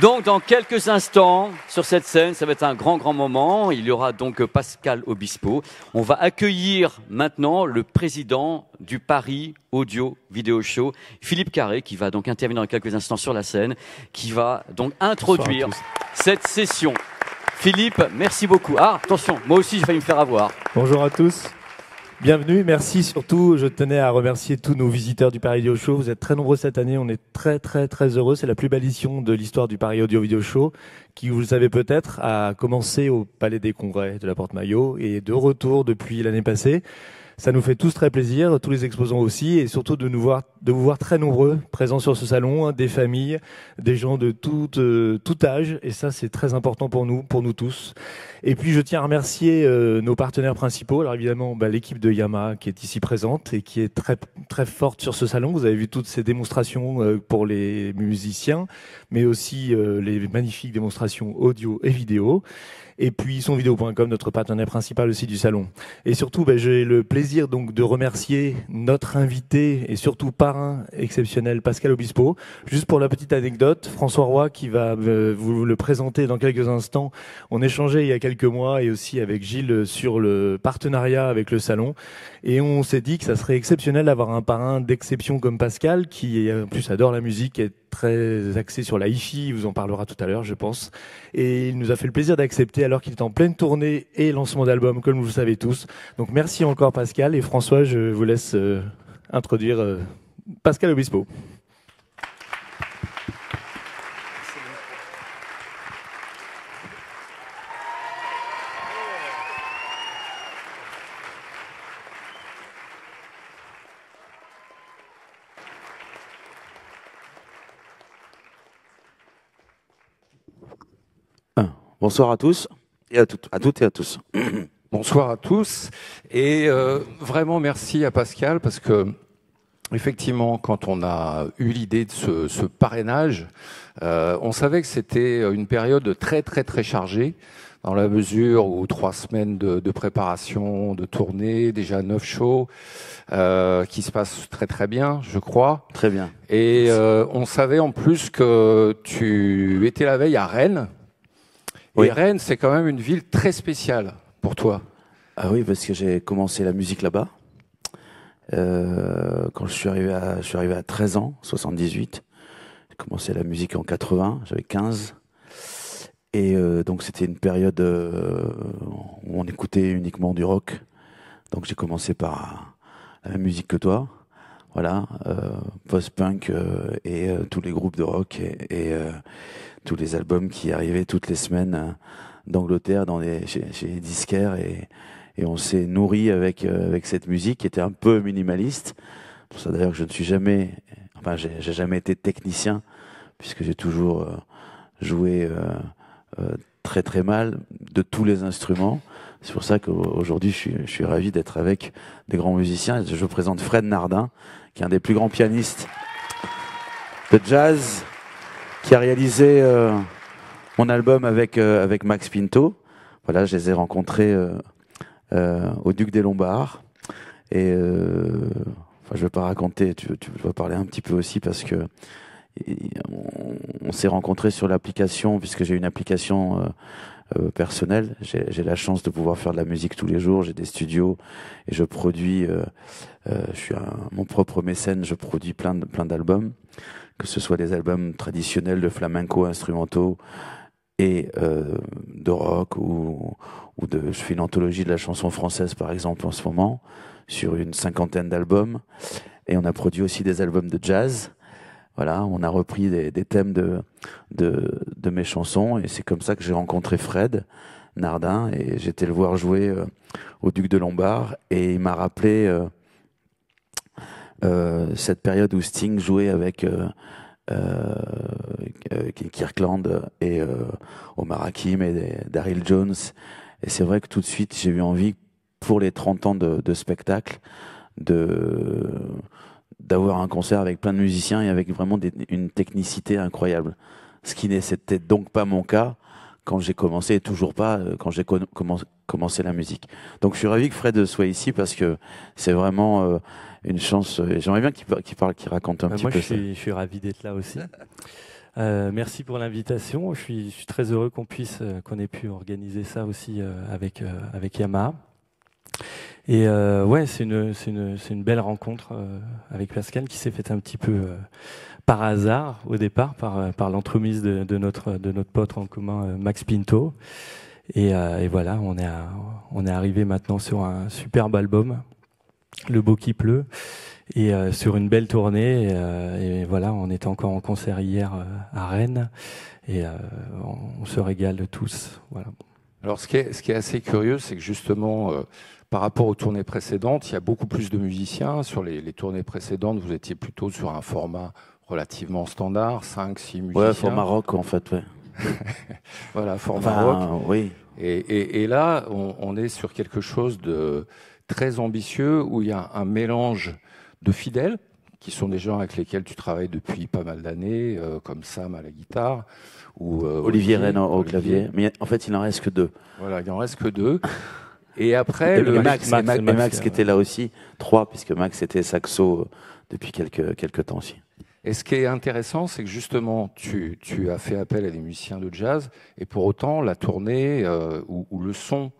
Donc dans quelques instants sur cette scène, ça va être un grand grand moment. Il y aura donc Pascal Obispo. On va accueillir maintenant le président du Paris Audio Vidéo Show, Philippe Carré, qui va donc intervenir dans quelques instants sur la scène, qui va donc introduire cette session. Philippe, merci beaucoup. Ah, attention, moi aussi je vais me faire avoir. Bonjour à tous. Bienvenue, merci surtout. Je tenais à remercier tous nos visiteurs du Paris Audio Show. Vous êtes très nombreux cette année, on est très très très heureux. C'est la plus belle édition de l'histoire du Paris Audio Video Show qui, vous le savez peut-être, a commencé au Palais des Congrès de la Porte-Maillot et de retour depuis l'année passée. Ça nous fait tous très plaisir, tous les exposants aussi, et surtout de nous voir, de vous voir très nombreux présents sur ce salon, hein, des familles, des gens de euh, tout, âge, et ça c'est très important pour nous, pour nous tous. Et puis je tiens à remercier euh, nos partenaires principaux, alors évidemment bah, l'équipe de Yamaha qui est ici présente et qui est très très forte sur ce salon. Vous avez vu toutes ces démonstrations euh, pour les musiciens, mais aussi les magnifiques démonstrations audio et vidéo et puis sonvideo.com, notre partenaire principal aussi du salon. Et surtout, ben, j'ai le plaisir donc de remercier notre invité et surtout parrain exceptionnel Pascal Obispo. Juste pour la petite anecdote, François Roy qui va euh, vous le présenter dans quelques instants. On échangeait il y a quelques mois et aussi avec Gilles sur le partenariat avec le salon. Et on s'est dit que ça serait exceptionnel d'avoir un parrain d'exception comme Pascal, qui en plus adore la musique, est très axé sur la hi-fi, il vous en parlera tout à l'heure, je pense. Et il nous a fait le plaisir d'accepter alors qu'il est en pleine tournée et lancement d'album, comme vous le savez tous. Donc merci encore Pascal et François, je vous laisse euh, introduire euh, Pascal Obispo. Bonsoir à tous et à toutes, à toutes et à tous. Bonsoir à tous et euh, vraiment merci à Pascal parce que effectivement quand on a eu l'idée de ce, parrainage, euh, on savait que c'était une période très très très chargée dans la mesure où trois semaines de, préparation, de tournée, déjà neuf shows, euh, qui se passent très très bien, je crois. Très bien. Et on savait en plus que tu étais la veille à Rennes, oui. Rennes, c'est quand même une ville très spéciale pour toi. Ah oui, parce que j'ai commencé la musique là-bas. Euh, quand je suis arrivé à, je suis arrivé à 13 ans, 78. J'ai commencé la musique en 80, j'avais 15. Et euh, donc c'était une période euh, où on écoutait uniquement du rock. Donc j'ai commencé par la même musique que toi. Voilà, post-punk et tous les groupes de rock. et tous les albums qui arrivaient toutes les semaines euh, d'Angleterre dans les, chez, chez les disquaires et, et on s'est nourri avec, euh, avec cette musique qui était un peu minimaliste. pour ça d'ailleurs que je ne suis jamais, enfin j'ai jamais été technicien puisque j'ai toujours euh, joué très très mal de tous les instruments. C'est pour ça qu'aujourd'hui, je suis, je suis ravi d'être avec des grands musiciens. Je vous présente Fred Nardin, qui est un des plus grands pianistes de jazz qui a réalisé euh, mon album avec, euh, avec Max Pinto. Voilà, je les ai rencontrés euh, au Duc des Lombards. Et enfin, je ne vais pas raconter, tu, tu, vas parler un petit peu aussi parce que on, s'est rencontrés sur l'application, puisque j'ai une application personnelle. J'ai la chance de pouvoir faire de la musique tous les jours, j'ai des studios et je produis, je suis un, mon propre mécène, je produis plein, plein d'albums que ce soit des albums traditionnels de flamenco instrumentaux et euh, de rock ou, ou de je fais une anthologie de la chanson française par exemple en ce moment sur une cinquantaine d'albums et on a produit aussi des albums de jazz voilà on a repris des, thèmes de, de, mes chansons et c'est comme ça que j'ai rencontré Fred Nardin et j'étais le voir jouer euh, au Duc de Lombard et il m'a rappelé euh, euh, cette période où Sting jouait avec euh, euh, Kirkland et Omar Hakim et Daryl Jones. Et c'est vrai que tout de suite, j'ai eu envie, pour les 30 ans de, spectacle, de d'avoir un concert avec plein de musiciens et avec vraiment une technicité incroyable. Ce qui n'était donc pas mon cas quand j'ai commencé et toujours pas quand j'ai commencé la musique. Donc je suis ravi que Fred soit ici parce que c'est vraiment une chance. Euh, j'aimerais bien qu'il parle, qu'il raconte un bah, petit peu. Moi, je, suis ravi d'être là aussi. Euh, merci pour l'invitation. Je suis, très heureux qu'on puisse, euh, qu'on ait pu organiser ça aussi avec avec Yamaha. Et ouais, c'est une, une, belle rencontre avec Pascal qui s'est faite un petit peu par hasard au départ, par, par l'entremise de, notre, de notre pote en commun Max Pinto. Et, voilà, on est, on est arrivé maintenant sur un superbe album le beau qui pleut et euh, sur une belle tournée. Euh, et, voilà, on est encore en concert hier euh, à Rennes et on, se régale tous. Voilà. Alors, ce qui est, assez curieux, c'est que justement, par rapport aux tournées précédentes, il y a beaucoup plus de musiciens. Sur les, tournées précédentes, vous étiez plutôt sur un format relativement standard, 5, 6 musiciens. Ouais, format rock en fait, ouais. voilà, format rock. Oui. Et, et, là, on, est sur quelque chose de très ambitieux où il y a un mélange de fidèles, qui sont des gens avec lesquels tu travailles depuis pas mal d'années, euh, comme Sam à la guitare, ou euh, Olivier, Rennes au, clavier. Mais en fait, il n'en reste que deux. Voilà, il n'en reste que deux. Et après, le Max, qui euh, était là aussi, trois, puisque Max était saxo depuis quelques, temps aussi. Et ce qui est intéressant, c'est que justement, tu, tu, as fait appel à des musiciens de jazz, et pour autant, la tournée ou le son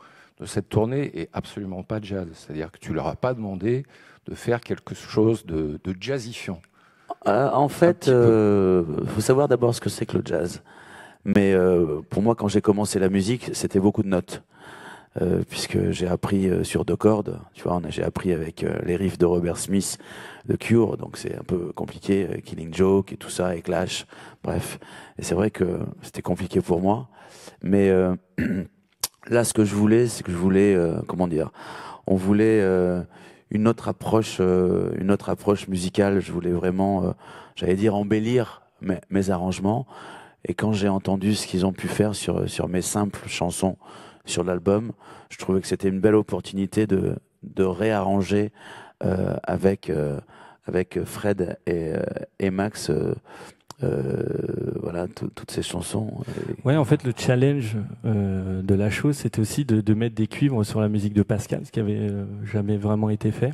cette tournée est absolument pas jazz. C'est-à-dire que tu leur as pas demandé de faire quelque chose de, jazzifiant. Euh, en fait, il euh, faut savoir d'abord ce que c'est que le jazz. Mais euh, pour moi, quand j'ai commencé la musique, c'était beaucoup de notes. puisque j'ai appris sur deux cordes. Tu vois, j'ai appris avec les riffs de Robert Smith, de Cure, donc c'est un peu compliqué, Killing Joke et tout ça, et Clash, bref. Et c'est vrai que c'était compliqué pour moi, mais Là, ce que je voulais, c'est que je voulais, euh, comment dire, on voulait euh, une autre approche, euh, une autre approche musicale. Je voulais vraiment, j'allais dire, embellir mes, arrangements. Et quand j'ai entendu ce qu'ils ont pu faire sur sur mes simples chansons sur l'album, je trouvais que c'était une belle opportunité de de réarranger avec avec Fred et, et Max euh, voilà, toutes ces chansons. Euh, ouais, en fait, le challenge euh, de la chose, c'était aussi de, mettre des cuivres sur la musique de Pascal, ce qui avait jamais vraiment été fait.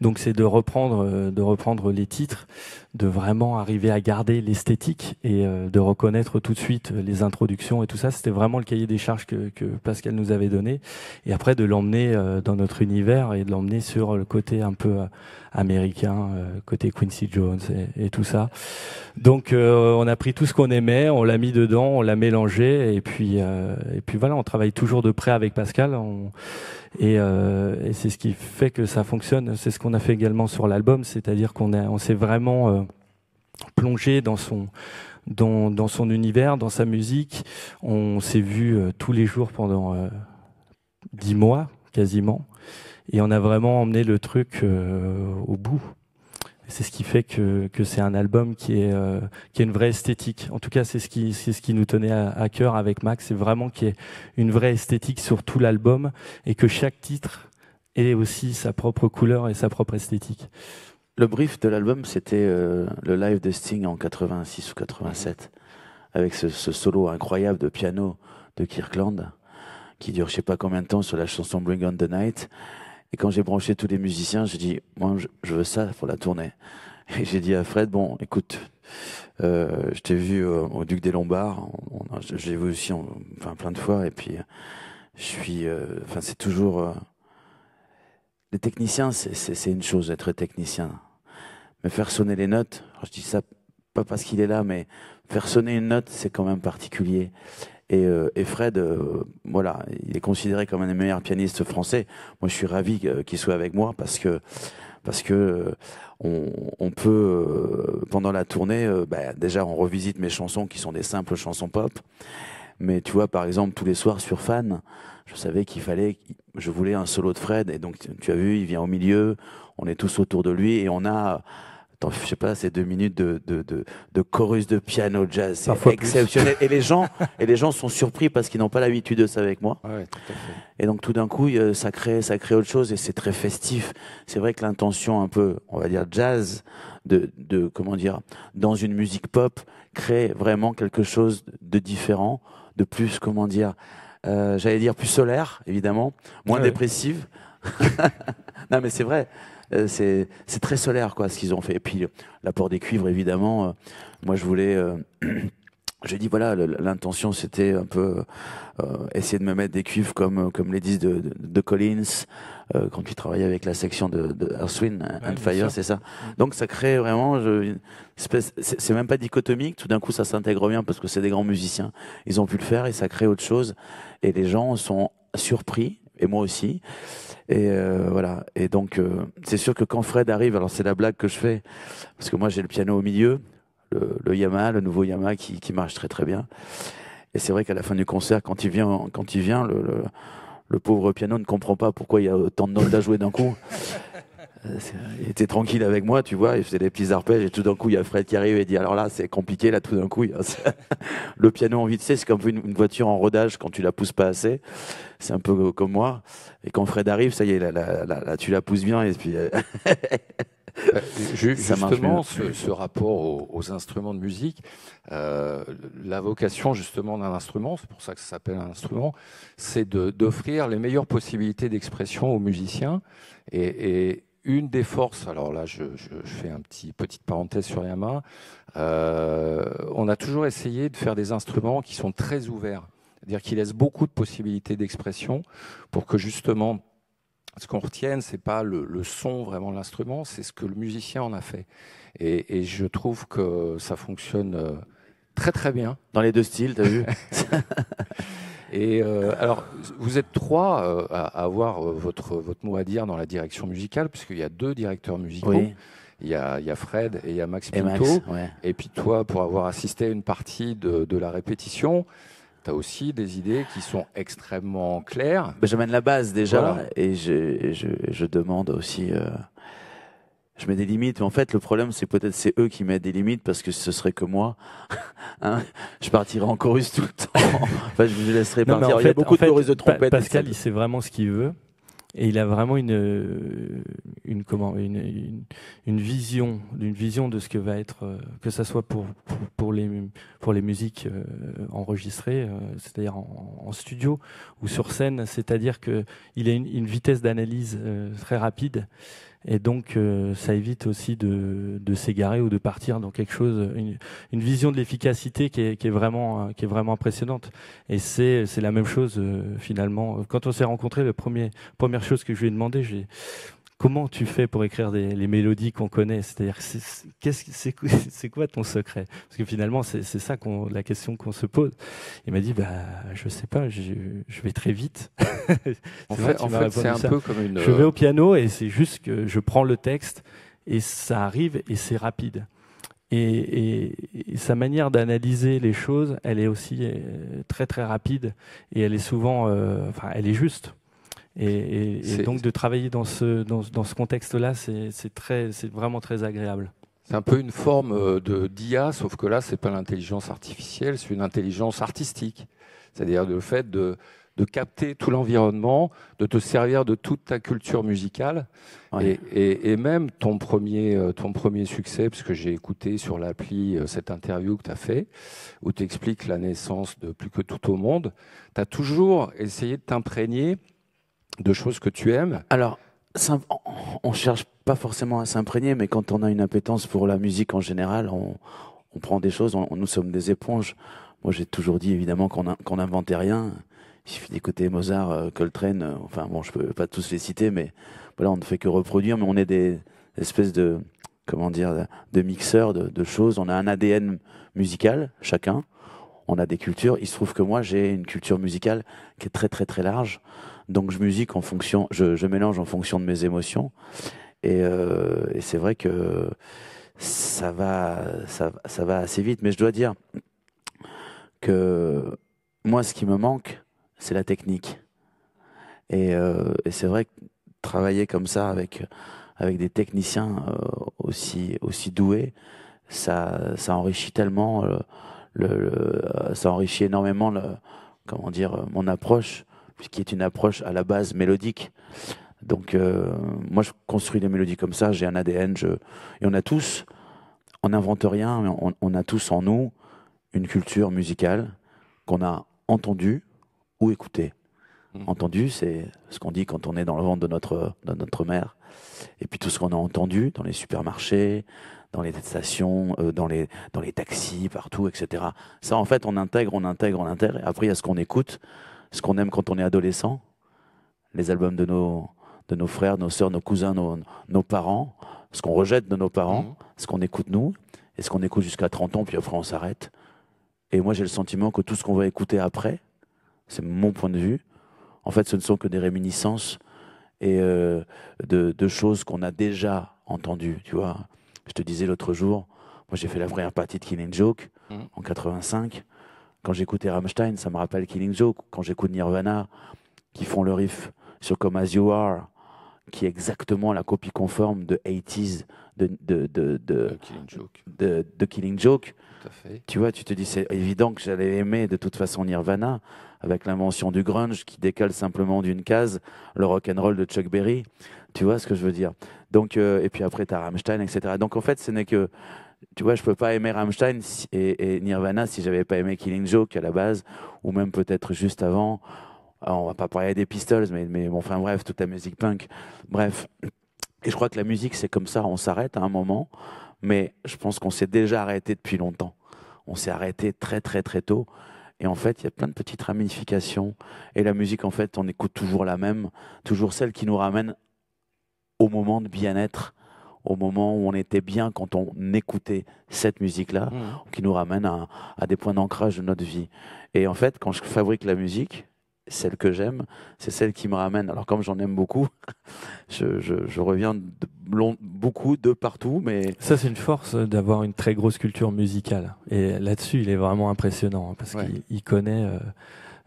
Donc c'est de reprendre, de reprendre les titres, de vraiment arriver à garder l'esthétique et de reconnaître tout de suite les introductions et tout ça. C'était vraiment le cahier des charges que, que, Pascal nous avait donné. Et après de l'emmener dans notre univers et de l'emmener sur le côté un peu américain, euh, côté Quincy Jones et, tout ça. Donc euh, on a pris tout ce qu'on aimait, on l'a mis dedans, on l'a mélangé et puis euh, et puis voilà, on travaille toujours de près avec Pascal et, c'est ce qui fait que ça fonctionne. C'est ce qu'on a fait également sur l'album, c'est-à-dire qu'on on s'est vraiment plongé dans son dans, dans, son univers, dans sa musique. On s'est vu tous les jours pendant dix mois quasiment. Et on a vraiment emmené le truc euh, au bout. C'est ce qui fait que, c'est un album qui est euh, qui une vraie esthétique. En tout cas, c'est ce qui c'est ce qui nous tenait à, cœur avec Max, c'est vraiment qu'il y ait une vraie esthétique sur tout l'album et que chaque titre ait aussi sa propre couleur et sa propre esthétique. Le brief de l'album, c'était euh, le live de Sting en 86 ou 87, avec ce, ce, solo incroyable de piano de Kirkland, qui dure je sais pas combien de temps sur la chanson Bring On The Night, et quand j'ai branché tous les musiciens, j'ai dit, moi, je veux ça pour la tournée. Et j'ai dit à Fred, bon, écoute, euh, je t'ai vu euh, au Duc des Lombards, j'ai vu aussi enfin, plein de fois, et puis euh, je suis, enfin c'est toujours, les techniciens, c'est une chose, d'être technicien, mais faire sonner les notes, je dis ça pas parce qu'il est là, mais faire sonner une note, c'est quand même particulier. Euh, et, Fred, euh, voilà, il est considéré comme un des meilleurs pianistes français. Moi, je suis ravi euh, qu'il soit avec moi parce que parce que on, on peut pendant la tournée, bah, déjà, on revisite mes chansons qui sont des simples chansons pop. Mais tu vois, par exemple, tous les soirs sur Fan, je savais qu'il fallait, je voulais un solo de Fred. Et donc, tu as vu, il vient au milieu, on est tous autour de lui et on a je sais pas, ces deux minutes de, de, de, de chorus de piano jazz, c'est exceptionnel. Et les gens, et les gens sont surpris parce qu'ils n'ont pas l'habitude de ça avec moi. Et donc tout d'un coup, ça crée, ça crée autre chose et c'est très festif. C'est vrai que l'intention un peu, on va dire jazz, de, de comment dire, dans une musique pop, crée vraiment quelque chose de différent, de plus, comment dire, euh, j'allais dire plus solaire, évidemment, moins dépressive. non mais c'est vrai, euh, c'est très solaire, quoi, ce qu'ils ont fait. Et puis, l'apport des cuivres, évidemment. Euh, moi, je voulais. Euh, j'ai dit voilà, l'intention c'était un peu essayer de me mettre des cuivres comme comme les disques de, de, Collins quand tu travaillais avec la section de, de and Fire, c'est ça. Donc ça crée vraiment je, c'est même pas dichotomique. Tout d'un coup ça s'intègre bien parce que c'est des grands musiciens, ils ont pu le faire et ça crée autre chose. Et les gens sont surpris et moi aussi. Et euh, voilà. Et donc, euh, c'est sûr que quand Fred arrive, alors c'est la blague que je fais, parce que moi j'ai le piano au milieu, le, le Yamaha, le nouveau Yamaha qui, marche très très bien. Et c'est vrai qu'à la fin du concert, quand il vient, quand il vient, le, pauvre piano ne comprend pas pourquoi il y a autant de notes à jouer d'un coup. Euh, il était tranquille avec moi, tu vois, il faisait des petits arpèges et tout d'un coup il y a Fred qui arrive et dit alors là c'est compliqué, là tout d'un coup le piano en vitesse c'est comme une, voiture en rodage quand tu la pousses pas assez, c'est un peu comme moi, et quand Fred arrive, ça y est, là, là, tu la pousses bien et puis... Euh, bah, justement, ce, rapport aux, instruments de musique, euh, la vocation justement d'un instrument, c'est pour ça que ça s'appelle un instrument, c'est d'offrir les meilleures possibilités d'expression aux musiciens. et, une des forces, alors là je, fais une petit petite parenthèse sur Yama. Euh, on a toujours essayé de faire des instruments qui sont très ouverts, c'est-à-dire qui laissent beaucoup de possibilités d'expression pour que justement ce qu'on retienne, c'est pas le, son vraiment de l'instrument, c'est ce que le musicien en a fait. Et, je trouve que ça fonctionne euh, très très bien. Dans les deux styles, tu as vu Et euh, alors, vous êtes trois euh, à avoir euh, votre, votre mot à dire dans la direction musicale, puisqu'il y a deux directeurs musicaux. Oui. Il, y a, il y, a, Fred et il y a Max et Max, Et puis toi, pour avoir assisté à une partie de, de la répétition, tu as aussi des idées qui sont extrêmement claires. Bah, j'amène la base déjà et je, je, je, demande aussi je mets des limites. Mais en fait, le problème, c'est peut-être c'est eux qui mettent des limites parce que ce serait que moi. Hein je partirais en chorus tout le temps. enfin, je vous laisserai partir. fait, il y a beaucoup de chorus de trompette. Pascal, il sait vraiment ce qu'il veut. Et il a vraiment une, euh, une, comment, une, une, vision, d'une vision de ce que va être, euh, que ça soit pour, pour, les, pour les musiques euh, enregistrées, c'est-à-dire en, studio ou sur scène, c'est-à-dire qu'il a une vitesse d'analyse très rapide et donc, euh, ça évite aussi de, de s'égarer ou de partir dans quelque chose, une, une vision de l'efficacité qui est, qui est, vraiment, euh, qui est vraiment impressionnante. Et c'est, c'est la même chose euh, finalement. Quand on s'est rencontré, la première, première chose que je lui ai demandé, j'ai comment tu fais pour écrire les mélodies qu'on connaît C'est-à-dire, c'est quoi ton secret Parce que finalement, c'est ça la question qu'on se pose. Il m'a dit, bah, je sais pas, je, vais très vite. en fait, c'est un peu comme une. Je vais au euh, piano et c'est juste que je prends le texte et ça arrive et c'est rapide. Et, sa manière d'analyser les choses, elle est aussi euh, très très rapide et elle est souvent, euh, enfin, elle est juste. Et, donc de travailler dans ce, dans, ce contexte-là, c'est vraiment très agréable. C'est un peu une forme euh, de d'IA, sauf que là, ce n'est pas l'intelligence artificielle, c'est une intelligence artistique. C'est-à-dire le fait de, de capter tout l'environnement, de te servir de toute ta culture musicale et, et, même ton premier, euh, ton premier succès, puisque j'ai écouté sur l'appli euh, cette interview que tu as fait, où tu expliques la naissance de Plus que tout au monde, tu as toujours essayé de t'imprégner de choses que tu aimes Alors, on cherche pas forcément à s'imprégner, mais quand on a une appétence pour la musique en général, on, prend des choses, on, nous sommes des éponges. Moi, j'ai toujours dit évidemment qu'on n'inventait rien. Il suffit d'écouter Mozart, euh, Coltrane, euh, enfin bon, je peux pas tous les citer, mais voilà, on ne fait que reproduire, mais on est des espèces de, comment dire, de mixeurs de, de choses. On a un ADN musical, chacun. On a des cultures. Il se trouve que moi, j'ai une culture musicale qui est très, très, très large. Donc je musique en fonction, je, mélange en fonction de mes émotions. Et, euh, c'est vrai que ça va, ça, va assez vite. Mais je dois dire que moi, ce qui me manque, c'est la technique. Et, euh, c'est vrai que travailler comme ça avec, avec des techniciens euh, aussi, aussi doués, ça, enrichit tellement, le, ça enrichit énormément le, comment dire, mon approche qui est une approche à la base mélodique. Donc euh, moi, je construis des mélodies comme ça, j'ai un ADN, et on a tous, on n'invente rien, mais on, a tous en nous une culture musicale qu'on a entendue ou écoutée. Mmh. Entendue, Entendu, c'est ce qu'on dit quand on est dans le ventre de notre, de notre mère. Et puis tout ce qu'on a entendu dans les supermarchés, dans les stations, euh, dans, les, dans les taxis, partout, etc. Ça, en fait, on intègre, on intègre, on intègre. après, il y a ce qu'on écoute ce qu'on aime quand on est adolescent, les albums de nos, de nos frères, nos sœurs, nos cousins, nos, parents, ce qu'on rejette de nos parents, mhm. ce qu'on écoute nous, et ce qu'on écoute jusqu'à 30 ans, puis après on s'arrête. Et moi j'ai le sentiment que tout ce qu'on va écouter après, c'est mon point de vue, en fait ce ne sont que des réminiscences et euh, de, choses qu'on a déjà entendues, tu vois. Je te disais l'autre jour, moi j'ai fait la première partie de Killing Joke mhm. en 85, quand j'écoutais Rammstein, ça me rappelle Killing Joke. Quand j'écoute Nirvana, qui font le riff sur Come As You Are, qui est exactement la copie conforme de 80s, de, de, de, de Killing Joke. Tout à fait. Tu vois, tu te dis, c'est évident que j'allais aimer de toute façon Nirvana, avec l'invention du grunge qui décale simplement d'une case le rock and roll de Chuck Berry. Tu vois ce que je veux dire Donc, euh, Et puis après, tu as Rammstein, etc. Donc en fait, ce n'est que tu vois, je peux pas aimer Rammstein et, Nirvana si j'avais pas aimé Killing Joke à la base, ou même peut-être juste avant. Alors, ah, on va pas parler des Pistols, mais, mais bon, enfin bref, toute la musique punk. Bref. Et je crois que la musique, c'est comme ça, on s'arrête à un moment, mais je pense qu'on s'est déjà arrêté depuis longtemps. On s'est arrêté très très très tôt. Et en fait, il y a plein de petites ramifications. Et la musique, en fait, on écoute toujours la même, toujours celle qui nous ramène au moment de bien-être au moment où on était bien quand on écoutait cette musique-là, hmm. qui nous ramène à, des points d'ancrage de notre vie. Et en fait, quand je fabrique la musique, celle que j'aime, c'est celle qui me ramène. Alors comme j'en aime beaucoup, je, reviens beaucoup de partout, mais ça c'est une force d'avoir une très grosse culture musicale. Et là-dessus, il est vraiment impressionnant hein, parce qu'il connaît. Euh,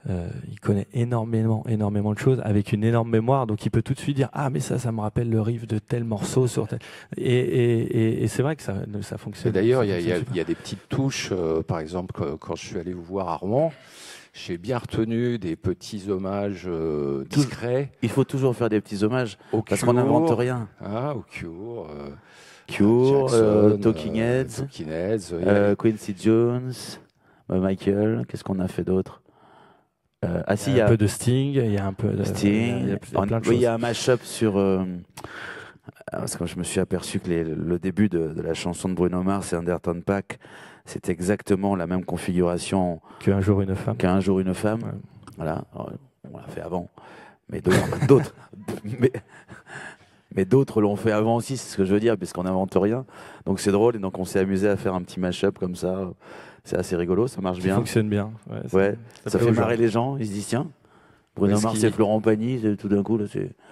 euh, il connaît énormément, énormément de choses avec une énorme mémoire. Donc il peut tout de suite dire ah mais ça, ça me rappelle le riff de tel morceau sur tel. Et, c'est vrai que ça, ça fonctionne. D'ailleurs, il y, a, des petites touches. Euh, par exemple, quand, je suis allé vous voir à Rouen. J'ai bien retenu des petits hommages euh, discrets. Il faut toujours faire des petits hommages au parce qu'on n'invente rien. Ah, au cure. Cure, Talking Heads, Talking Heads Quincy Jones, Michael. Qu'est-ce qu'on a fait d'autre euh, ah, si, il y a un peu de Sting, il y a un peu de Sting. y oui, il y a un mashup sur. Euh, ah, parce que je me suis aperçu que le début de, la chanson de Bruno Mars et Underton Pack, c'est exactement la même configuration. Qu'un jour une femme. Qu'un jour une femme. Voilà. Oh, on l'a fait avant. Mais d'autres. mais, d'autres l'ont fait avant aussi, c'est ce que je veux dire, puisqu'on n'invente rien. Donc c'est drôle, et donc on s'est amusé à faire un petit mash-up comme ça. C'est assez rigolo, ça marche bien. Ça fonctionne bien. Ouais, ça, fait, marrer les gens. Ils se disent tiens, Bruno Mars et Florent Pagny, tout d'un coup,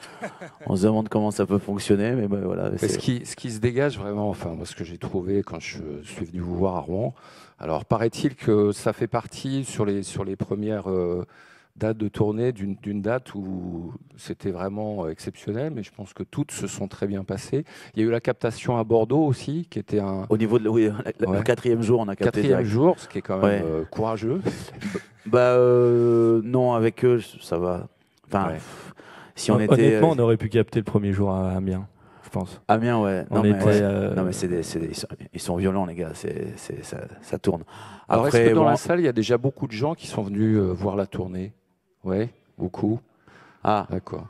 on se demande comment ça peut fonctionner, mais ben, voilà. ce, qui, se dégage vraiment, enfin, ce que j'ai trouvé quand je suis venu vous voir à Rouen, alors paraît-il que ça fait partie sur les, sur les premières. Euh, date de tournée d'une date où c'était vraiment exceptionnel, mais je pense que toutes se sont très bien passées. Il y a eu la captation à Bordeaux aussi, qui était un... Au niveau de... quatrième jour, on a capté. Quatrième jour, ce qui est quand même euh, courageux. bah euh, non, avec eux, ça va. Enfin, si on Honnêtement, était... Euh, on aurait pu capter le premier jour à Amiens. Pense. Amiens, ouais. Non, mais, non mais ils, ils, sont, violents, les gars. ça, ça, tourne. Alors, est-ce que dans la salle, il y a déjà beaucoup de gens qui sont venus voir la tournée oui, beaucoup. Ah, d'accord.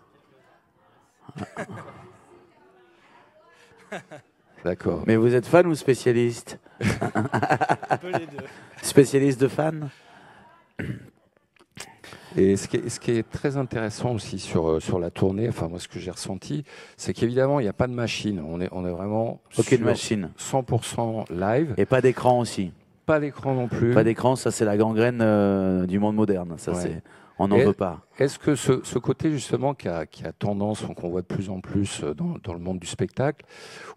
D'accord. Mais vous êtes fan ou spécialiste Un peu les deux. Spécialiste de fan et ce qui, est, ce qui, est, très intéressant aussi sur, euh, sur la tournée, enfin moi ce que j'ai ressenti, c'est qu'évidemment il n'y a pas de machine, on est, on est vraiment sur machine. 100% live. Et pas d'écran aussi. Pas d'écran non plus. Pas d'écran, ça c'est la gangrène euh, du monde moderne. Ça c'est on n'en veut pas. Est-ce que ce, côté justement qui a, tendance, qu'on voit de plus en plus euh, dans, le monde du spectacle,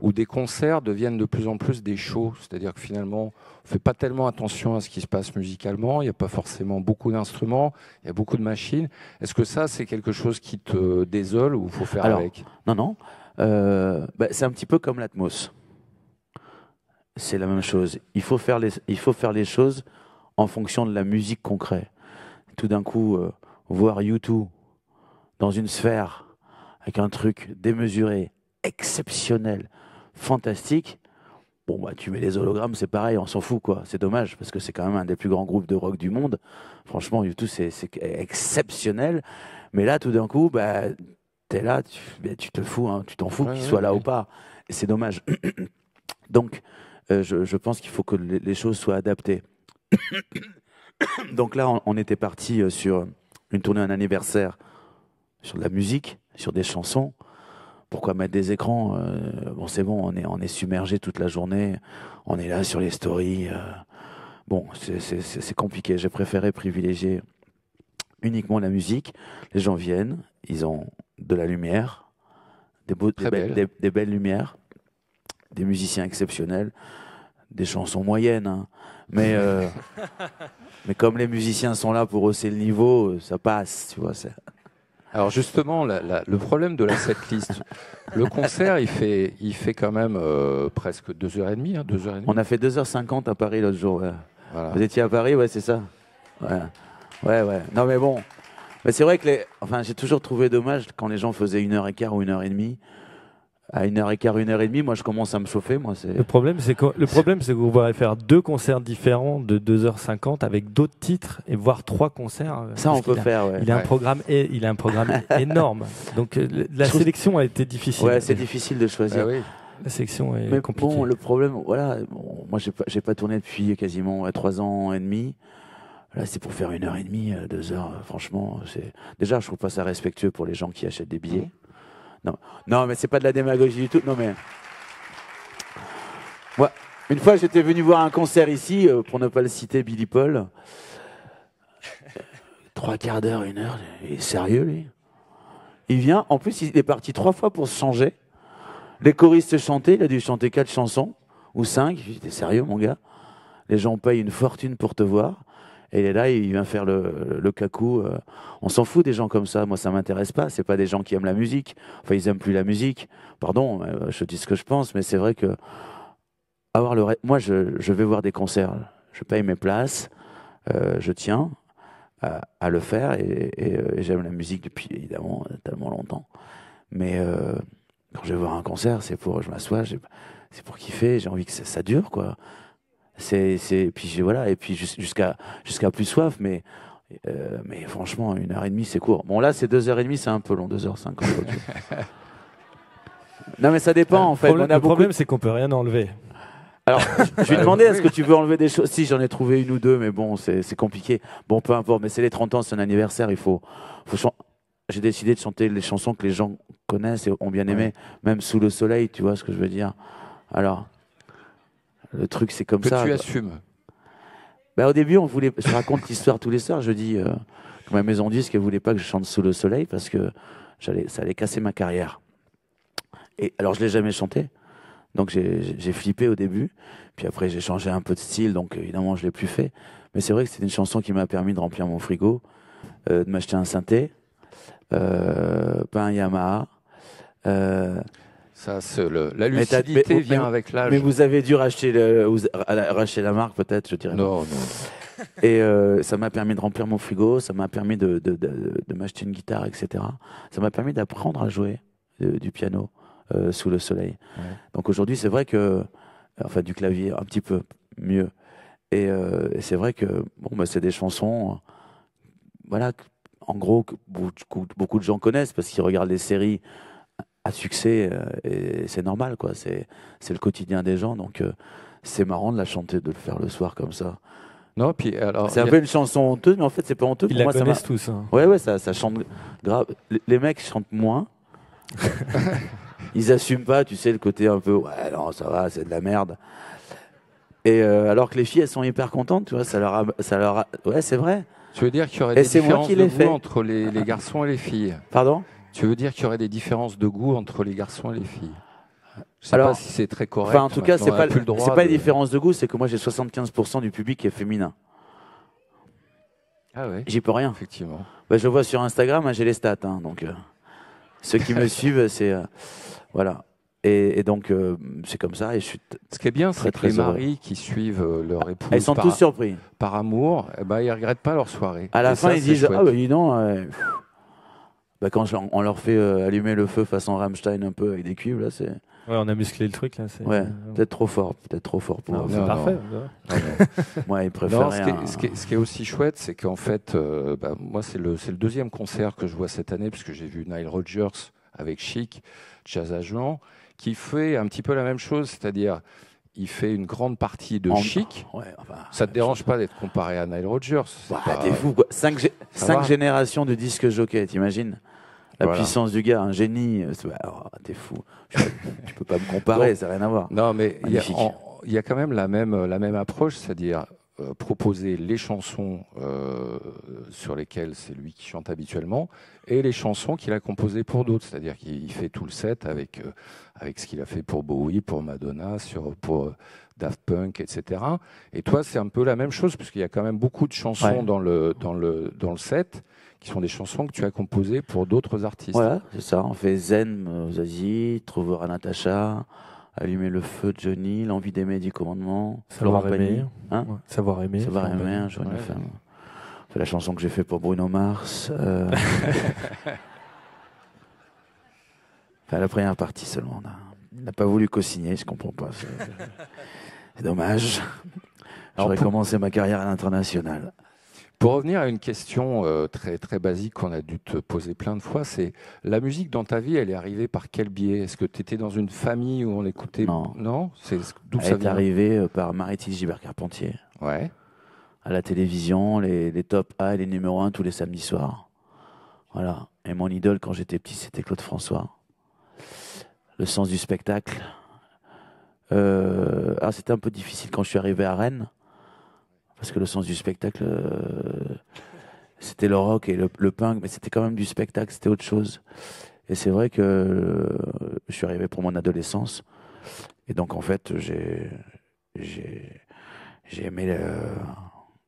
où des concerts deviennent de plus en plus des shows, c'est-à-dire que finalement on fait pas tellement attention à ce qui se passe musicalement, il n'y a pas forcément beaucoup d'instruments, il y a beaucoup de machines. Est-ce que ça c'est quelque chose qui te désole ou faut faire avec Non, non. Euh, bah, c'est un petit peu comme l'Atmos. C'est la même chose. Il faut faire les, il faut faire les choses en fonction de la musique concrète tout d'un coup, euh, voir YouTube dans une sphère avec un truc démesuré, exceptionnel, fantastique, bon bah tu mets les hologrammes, c'est pareil, on s'en fout quoi. C'est dommage parce que c'est quand même un des plus grands groupes de rock du monde. Franchement, YouTube c'est exceptionnel, mais là tout d'un coup, bah t'es là, tu, bah, te fous, hein. tu t'en fous qu'il soit là ou pas. C'est dommage. Donc euh, je pense qu'il faut que les choses soient adaptées. Donc là, on, était parti euh, sur une tournée, un anniversaire, sur de la musique, sur des chansons. Pourquoi mettre des écrans euh, Bon, c'est bon, on est, on est submergé toute la journée. On est là sur les stories. Euh. bon, c'est compliqué. J'ai préféré privilégier uniquement la musique. Les gens viennent, ils ont de la lumière, des, belles lumières, des musiciens exceptionnels, des chansons moyennes, hein. mais Mais comme les musiciens sont là pour hausser le niveau, euh, ça passe, tu vois. Alors justement, le problème de la setlist, le concert, il fait, il fait quand même euh, presque 2h30, hein, On a fait 2h50 à Paris l'autre jour. Vous étiez à Paris, ouais, c'est ça. Ouais. ouais, Non mais bon, mais c'est vrai que les... enfin, j'ai toujours trouvé dommage quand les gens faisaient 1h15 ou 1h30 à une heure et quart, une heure et demie, moi je commence à me chauffer. Moi, c'est... Le problème, c'est que le problème, c'est que vous pourrez faire deux concerts différents de 2h50 avec d'autres titres et voir trois concerts. Euh, ça, on peut faire. Il a un programme et il a un programme énorme. Donc euh, la sélection a été difficile. Ouais, c'est difficile de choisir. Bah la sélection est Mais compliquée. le problème, voilà, moi j'ai pas, pas tourné depuis quasiment trois ans et demi. Là, c'est pour faire une heure et demie, euh, deux heures. Franchement, c'est déjà, je trouve pas ça respectueux pour les gens qui achètent des billets. Mmh. Non, non mais c'est pas de la démagogie du tout. Non, mais. Moi, une fois, j'étais venu voir un concert ici, euh, pour ne pas le citer, Billy Paul. Trois quarts d'heure, une heure, il est sérieux, lui. Il vient, en plus, il est parti trois fois pour se changer. Les choristes chantaient, il a dû chanter quatre chansons, ou cinq. J'étais sérieux, mon gars. Les gens payent une fortune pour te voir. Et là, il vient faire le, le cacou. Euh. On s'en fout des gens comme ça. Moi, ça m'intéresse pas. C'est pas des gens qui aiment la musique. Enfin, ils aiment plus la musique. Pardon, euh, je dis ce que je pense, mais c'est vrai que avoir le. Moi, je, je, vais voir des concerts. Je paye mes places. Euh, je tiens à, le faire et, j'aime la musique depuis évidemment tellement longtemps. Mais quand je vais voir un concert, c'est pour je m'assois, c'est pour kiffer. J'ai envie que ça dure, quoi. C'est, c'est, puis voilà, et puis jusqu'à, jusqu'à plus soif, mais, euh, mais franchement, une heure et demie, c'est court. Bon, là, c'est deux heures et demie, c'est un peu long, deux heures cinq non, mais ça dépend, en fait. on a le problème, c'est qu'on peut rien enlever. Alors, je lui ah demandé est-ce que tu veux enlever des choses Si, j'en ai trouvé une ou deux, mais bon, c'est, c'est compliqué. Bon, peu importe, mais c'est les 30 ans, c'est un anniversaire, il faut, faut j'ai décidé de chanter les chansons que les gens connaissent et ont bien aimé, même sous le soleil, tu vois ce que je veux dire. Alors, le truc, c'est comme ça. Que tu assumes. Bah, au début, on voulait. Je raconte l'histoire tous les soirs. Je dis euh, que ma maison disque ne voulait pas que je chante sous le soleil parce que j'allais, ça allait casser ma carrière. Et alors, je l'ai jamais chanté. Donc j'ai flippé au début, puis après j'ai changé un peu de style, donc évidemment je l'ai plus fait. Mais c'est vrai que c'était une chanson qui m'a permis de remplir mon frigo, euh, de m'acheter un synthé, euh, pas un Yamaha. Ça, le, la lucidité mais vient avec l'âge. Mais vous avez dû racheter, le, racheter la marque, peut-être, je dirais. Non, non. Et euh, ça m'a permis de remplir mon frigo, ça m'a permis de, de, m'acheter une guitare, etc. Ça m'a permis d'apprendre à jouer euh, du piano euh, sous le soleil. Donc aujourd'hui, c'est vrai que. Enfin, du clavier, un petit peu mieux. Et, c'est vrai que bon, bah, c'est des chansons. voilà, en gros, que beaucoup, beaucoup de gens connaissent parce qu'ils regardent les séries à succès euh, et c'est normal quoi. C'est c'est le quotidien des gens donc euh, c'est marrant de la chanter, de le faire le soir comme ça. Non, puis alors. C'est un peu une chanson honteuse, mais en fait, c'est pas honteux. pour moi, ça tous. Hein. Ouais, ouais, ça, ça chante grave. Les mecs chantent moins. Ils assument pas, tu sais, le côté un peu, ouais, non, ça va, c'est de la merde. Et euh, alors que les filles, elles sont hyper contentes, tu vois, ça leur, ça leur, ouais, c'est vrai. Tu veux dire qu'il y aurait des différences de fait. entre les, les garçons et les filles Pardon tu veux dire qu'il y aurait des différences de goût entre les garçons et les filles je sais pas si c'est très correct. Enfin, en tout cas, c'est pas, pas les différences de goût, c'est que moi j'ai 75% du public qui est féminin. Ah ouais. J'y peux rien. Effectivement. Bah, je vois sur Instagram, hein, j'ai les stats, hein, donc euh, ceux qui me suivent, c'est euh, voilà. Et, donc euh, c'est comme ça. Et Ce qui est bien, c'est que les maris qui suivent leur épouse, ils sont par, tous surpris par amour. ils eh ben, ils regrettent pas leur soirée. À la fin, ils disent ah bah, dis bah, quand on leur fait euh, allumer le feu façon Rammstein un peu avec des cuivres, là, c'est. Ouais, on a musclé le truc là. C'est... Ouais, ah peut-être trop fort, peut-être trop fort pour. c'est parfait. Moi, ce, qui est, aussi chouette, c'est qu'en fait, euh, bah, moi, c'est le, c'est le deuxième concert que je vois cette année, puisque j'ai vu Nile Rodgers avec Chic, Jazz Agent, qui fait un petit peu la même chose, c'est-à-dire il fait une grande partie de chic. Ouais, ça te dérange pas d'être comparé à Nile Rodgers bah, T'es fou, quoi. Cinq, Cinq générations de disques jockey, t'imagines la puissance du gars, un génie, euh, oh, t'es fou. tu peux pas me comparer, ça n'a rien à voir. Non, mais il y, a quand même la même, la même approche, c'est-à-dire euh, proposer les chansons euh, sur lesquelles c'est lui qui chante habituellement et les chansons qu'il a composées pour d'autres. C'est-à-dire qu'il fait tout le set avec, avec ce qu'il a fait pour Bowie, pour Madonna, sur, pour Daft Punk, etc. Et toi, c'est un peu la même chose, puisqu'il y a quand même beaucoup de chansons dans, le, dans, le, dans le set qui sont des chansons que tu as composées pour d'autres artistes. Voilà, c'est ça. On fait Zen, euh, Zazie, Trouvera Natacha, Allumer le feu de Johnny, L'envie d'aimer du commandement, Savoir aimer, hein Savoir aimer, Savoir aimer, aimer Femme. On la chanson que j'ai fait pour Bruno Mars. Euh. enfin, la première partie seulement. On n'a pas voulu co-signer, je comprends pas. C'est dommage. J'aurais commencé ma carrière à l'international. Pour revenir à une question euh, très, très basique qu'on a dû te poser plein de fois, c'est la musique dans ta vie, elle est arrivée par quel biais Est-ce que tu étais dans une famille où on écoutait Non. c'est d'où ça vient Elle est arrivée euh, par Marie-Thise Gibert-Carpentier. Ouais. À la télévision, les, les top A et les numéro 1 tous les samedis soirs. Voilà. Et mon idole quand j'étais petit, c'était Claude François. Le sens du spectacle. Euh, ah, c'était un peu difficile quand je suis arrivé à Rennes parce que le sens du spectacle, euh, c'était le rock et le, punk, mais c'était quand même du spectacle, c'était autre chose. Et c'est vrai que euh, je suis arrivé pour mon adolescence, et donc en fait, j'ai j'ai j'ai aimé, le,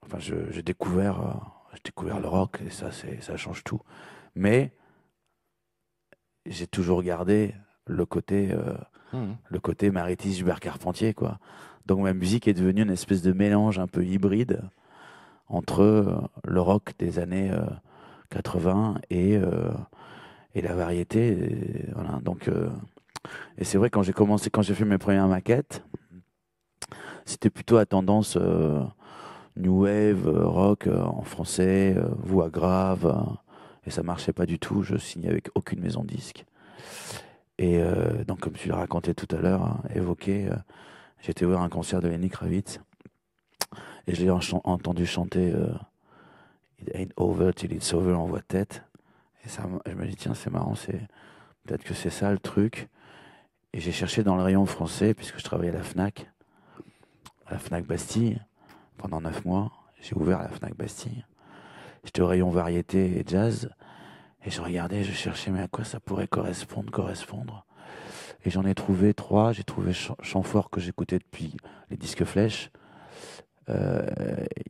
enfin, j'ai découvert, euh, j'ai découvert le rock, et ça, ça change tout. Mais j'ai toujours gardé le côté, mmh. le côté Maritis Hubert Carpentier, quoi. Donc ma musique est devenue une espèce de mélange un peu hybride entre euh, le rock des années 80 euh, et, euh, et la variété. donc, et c'est vrai, quand j'ai commencé, quand j'ai fait mes premières maquettes, c'était plutôt à tendance new wave, rock en français, voix grave, et ça marchait pas du tout. Je signais avec aucune maison de disque. Et donc, comme tu l'as raconté tout à l'heure, hein, évoqué, j'ai été voir un concert de Lenny Kravitz et je l'ai entendu chanter euh, It ain't over till it's over en voix de tête. Et ça, je me dis, tiens, c'est marrant, c'est peut-être que c'est ça le truc. Et j'ai cherché dans le rayon français, puisque je travaillais à la Fnac, à la Fnac Bastille, pendant neuf mois. J'ai ouvert la Fnac Bastille. J'étais au rayon variété et jazz. Et je regardais, je cherchais, mais à quoi ça pourrait correspondre, correspondre. Et j'en ai trouvé trois. J'ai trouvé Ch que j'écoutais depuis les disques flèches. Euh,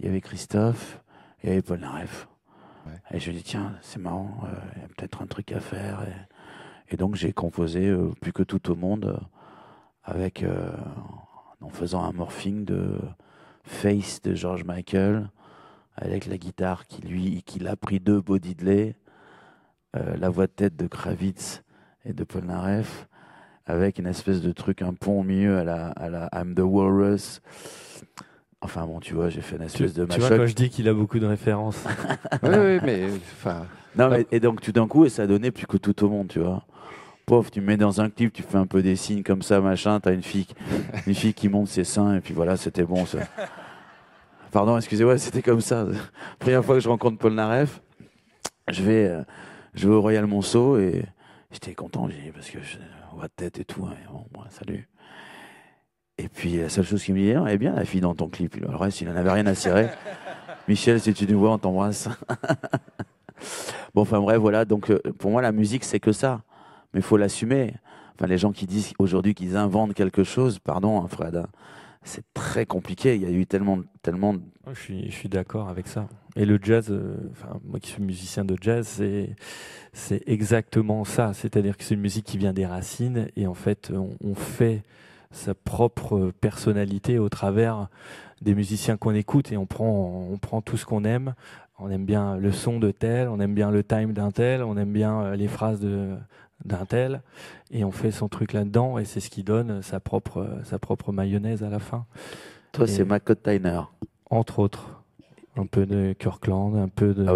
il y avait Christophe, il y avait Paul Naref. Et je me dis, tiens, c'est marrant, euh, il y a peut-être un truc à faire. Et, donc j'ai composé euh, plus que tout au monde avec, en faisant un morphing de Face de George Michael, avec la guitare qui lui, qui a pris de Bodidley, la voix de tête de Kravitz et de Paul Naref, avec une espèce de truc, un pont au milieu à la, à la I'm the Walrus. Enfin bon, tu vois, j'ai fait une espèce de machin Tu vois, quand je dis qu'il a beaucoup de références. oui, oui, mais Non, mais, et donc tout d'un coup, ça donnait plus que tout au monde, tu vois. Pauvre, tu me mets dans un clip, tu fais un peu des signes comme ça, machin, t'as une fille, une fille qui monte ses seins, et puis voilà, c'était bon. Ça. Pardon, excusez-moi, c'était comme ça. Première fois que je rencontre Paul Naref, je vais, euh, je vais au Royal Monceau et j'étais content, parce que je, Ma tête et tout. Hein. bon, salut. Et puis la seule chose qui me dit, eh bien la fille dans ton clip. Le reste, il n'en avait rien à serrer. Michel, si tu nous vois, on t'embrasse. bon, enfin bref, voilà. Donc euh, pour moi, la musique, c'est que ça. Mais il faut l'assumer. Enfin, les gens qui disent aujourd'hui qu'ils inventent quelque chose, pardon, hein, Fred, hein. c'est très compliqué. Il y a eu tellement, tellement. Je suis, je suis d'accord avec ça. Et le jazz, euh, moi qui suis musicien de jazz, c'est, c'est exactement ça. C'est-à-dire que c'est une musique qui vient des racines et en fait, on, fait sa propre personnalité au travers des musiciens qu'on écoute et on prend, on prend tout ce qu'on aime. On aime bien le son de tel, on aime bien le time d'un tel, on aime bien euh, les phrases de, d'un tel et on fait son truc là-dedans et c'est ce qui donne sa propre, sa propre mayonnaise à la fin. Toi, c'est Mac Tyner. Entre autres un peu de Kirkland, un peu de ah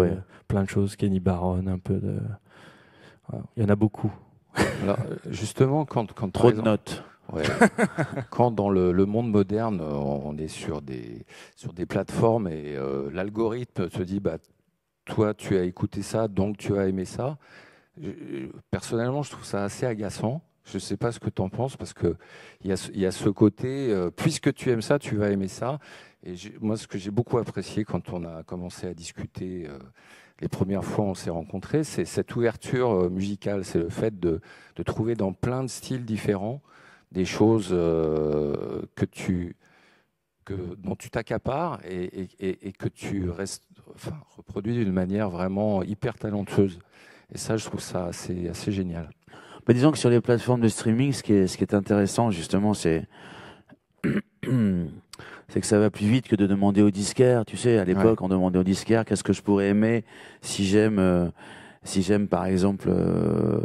plein de choses, Kenny Barron, un peu de. Il y en a beaucoup. Euh, justement, quand, quand trop de notes. quand dans le, monde moderne, on est sur des, sur des plateformes et euh, l'algorithme se dit bah, toi, tu as écouté ça, donc tu as aimé ça. Personnellement, je trouve ça assez agaçant. Je ne sais pas ce que tu en penses parce qu'il y, a, y a ce côté euh, puisque tu aimes ça, tu vas aimer ça. Et moi, ce que j'ai beaucoup apprécié quand on a commencé à discuter euh, les premières fois où on s'est rencontrés, c'est cette ouverture euh, musicale, c'est le fait de, de, trouver dans plein de styles différents des choses euh, que tu, que, dont tu t'accapares et, et, et, que tu restes, enfin, reproduis d'une manière vraiment hyper talentueuse. Et ça, je trouve ça assez, assez génial. Bah, disons que sur les plateformes de streaming, ce qui est, ce qui est intéressant, justement, c'est... c'est que ça va plus vite que de demander au disquaire. Tu sais, à l'époque, on demandait au disquaire qu'est-ce que je pourrais aimer si j'aime. Euh, si j'aime par exemple, euh,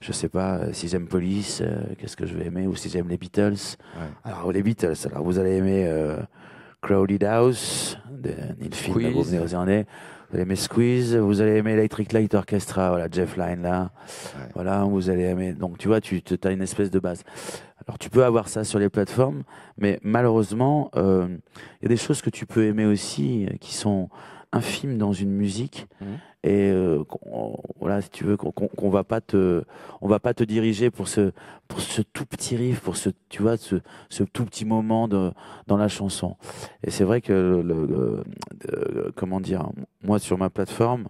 je sais pas, si j'aime Police, euh, qu'est-ce que je vais aimer Ou si j'aime les Beatles. Alors les Beatles, alors vous allez aimer Crowded House de Neil Finn, vous allez aimer Squeeze, vous allez aimer Electric Light Orchestra, voilà, Jeff Line là. Voilà, vous allez aimer. Donc tu vois, tu as une espèce de base. Alors tu peux avoir ça sur les plateformes, mais malheureusement, euh, il y a des choses que tu peux aimer aussi euh, qui sont infime dans une musique. Mmh. Et euh, voilà, si tu veux, qu'on va pas te, on va pas te diriger pour ce, pour ce tout petit riff, pour ce, tu vois, ce, ce tout petit moment de, dans la chanson. Et c'est vrai que, le, euh, comment dire, moi sur ma plateforme,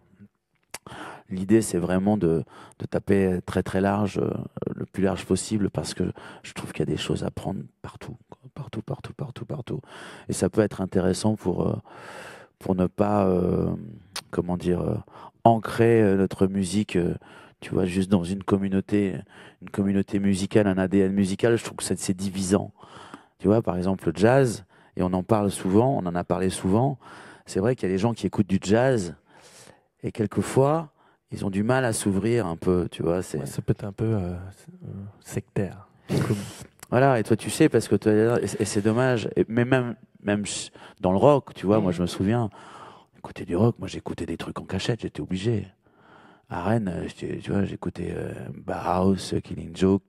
L'idée, c'est vraiment de, de, taper très très large, euh, le plus large possible, parce que je trouve qu'il y a des choses à prendre partout, partout, partout, partout, partout. Et ça peut être intéressant pour, pour ne pas, euh, comment dire, euh, ancrer euh, notre musique, tu vois, juste dans une communauté, une communauté musicale, un ADN musical. Je trouve que c'est divisant. Tu vois, par exemple, le jazz, et on en parle souvent, on en a parlé souvent. C'est vrai qu'il y a des gens qui écoutent du jazz, et quelquefois, ils ont du mal à s'ouvrir un peu, tu vois. c'est ça peut être un peu sectaire. Voilà, et toi tu sais parce que toi, et c'est dommage. mais même même dans le rock, tu vois, moi mm. je me souviens, écouter du rock, moi j'écoutais des trucs en cachette, j'étais obligé. À Rennes, euh, tu vois, j'écoutais euh, Bauhaus, Killing Joke,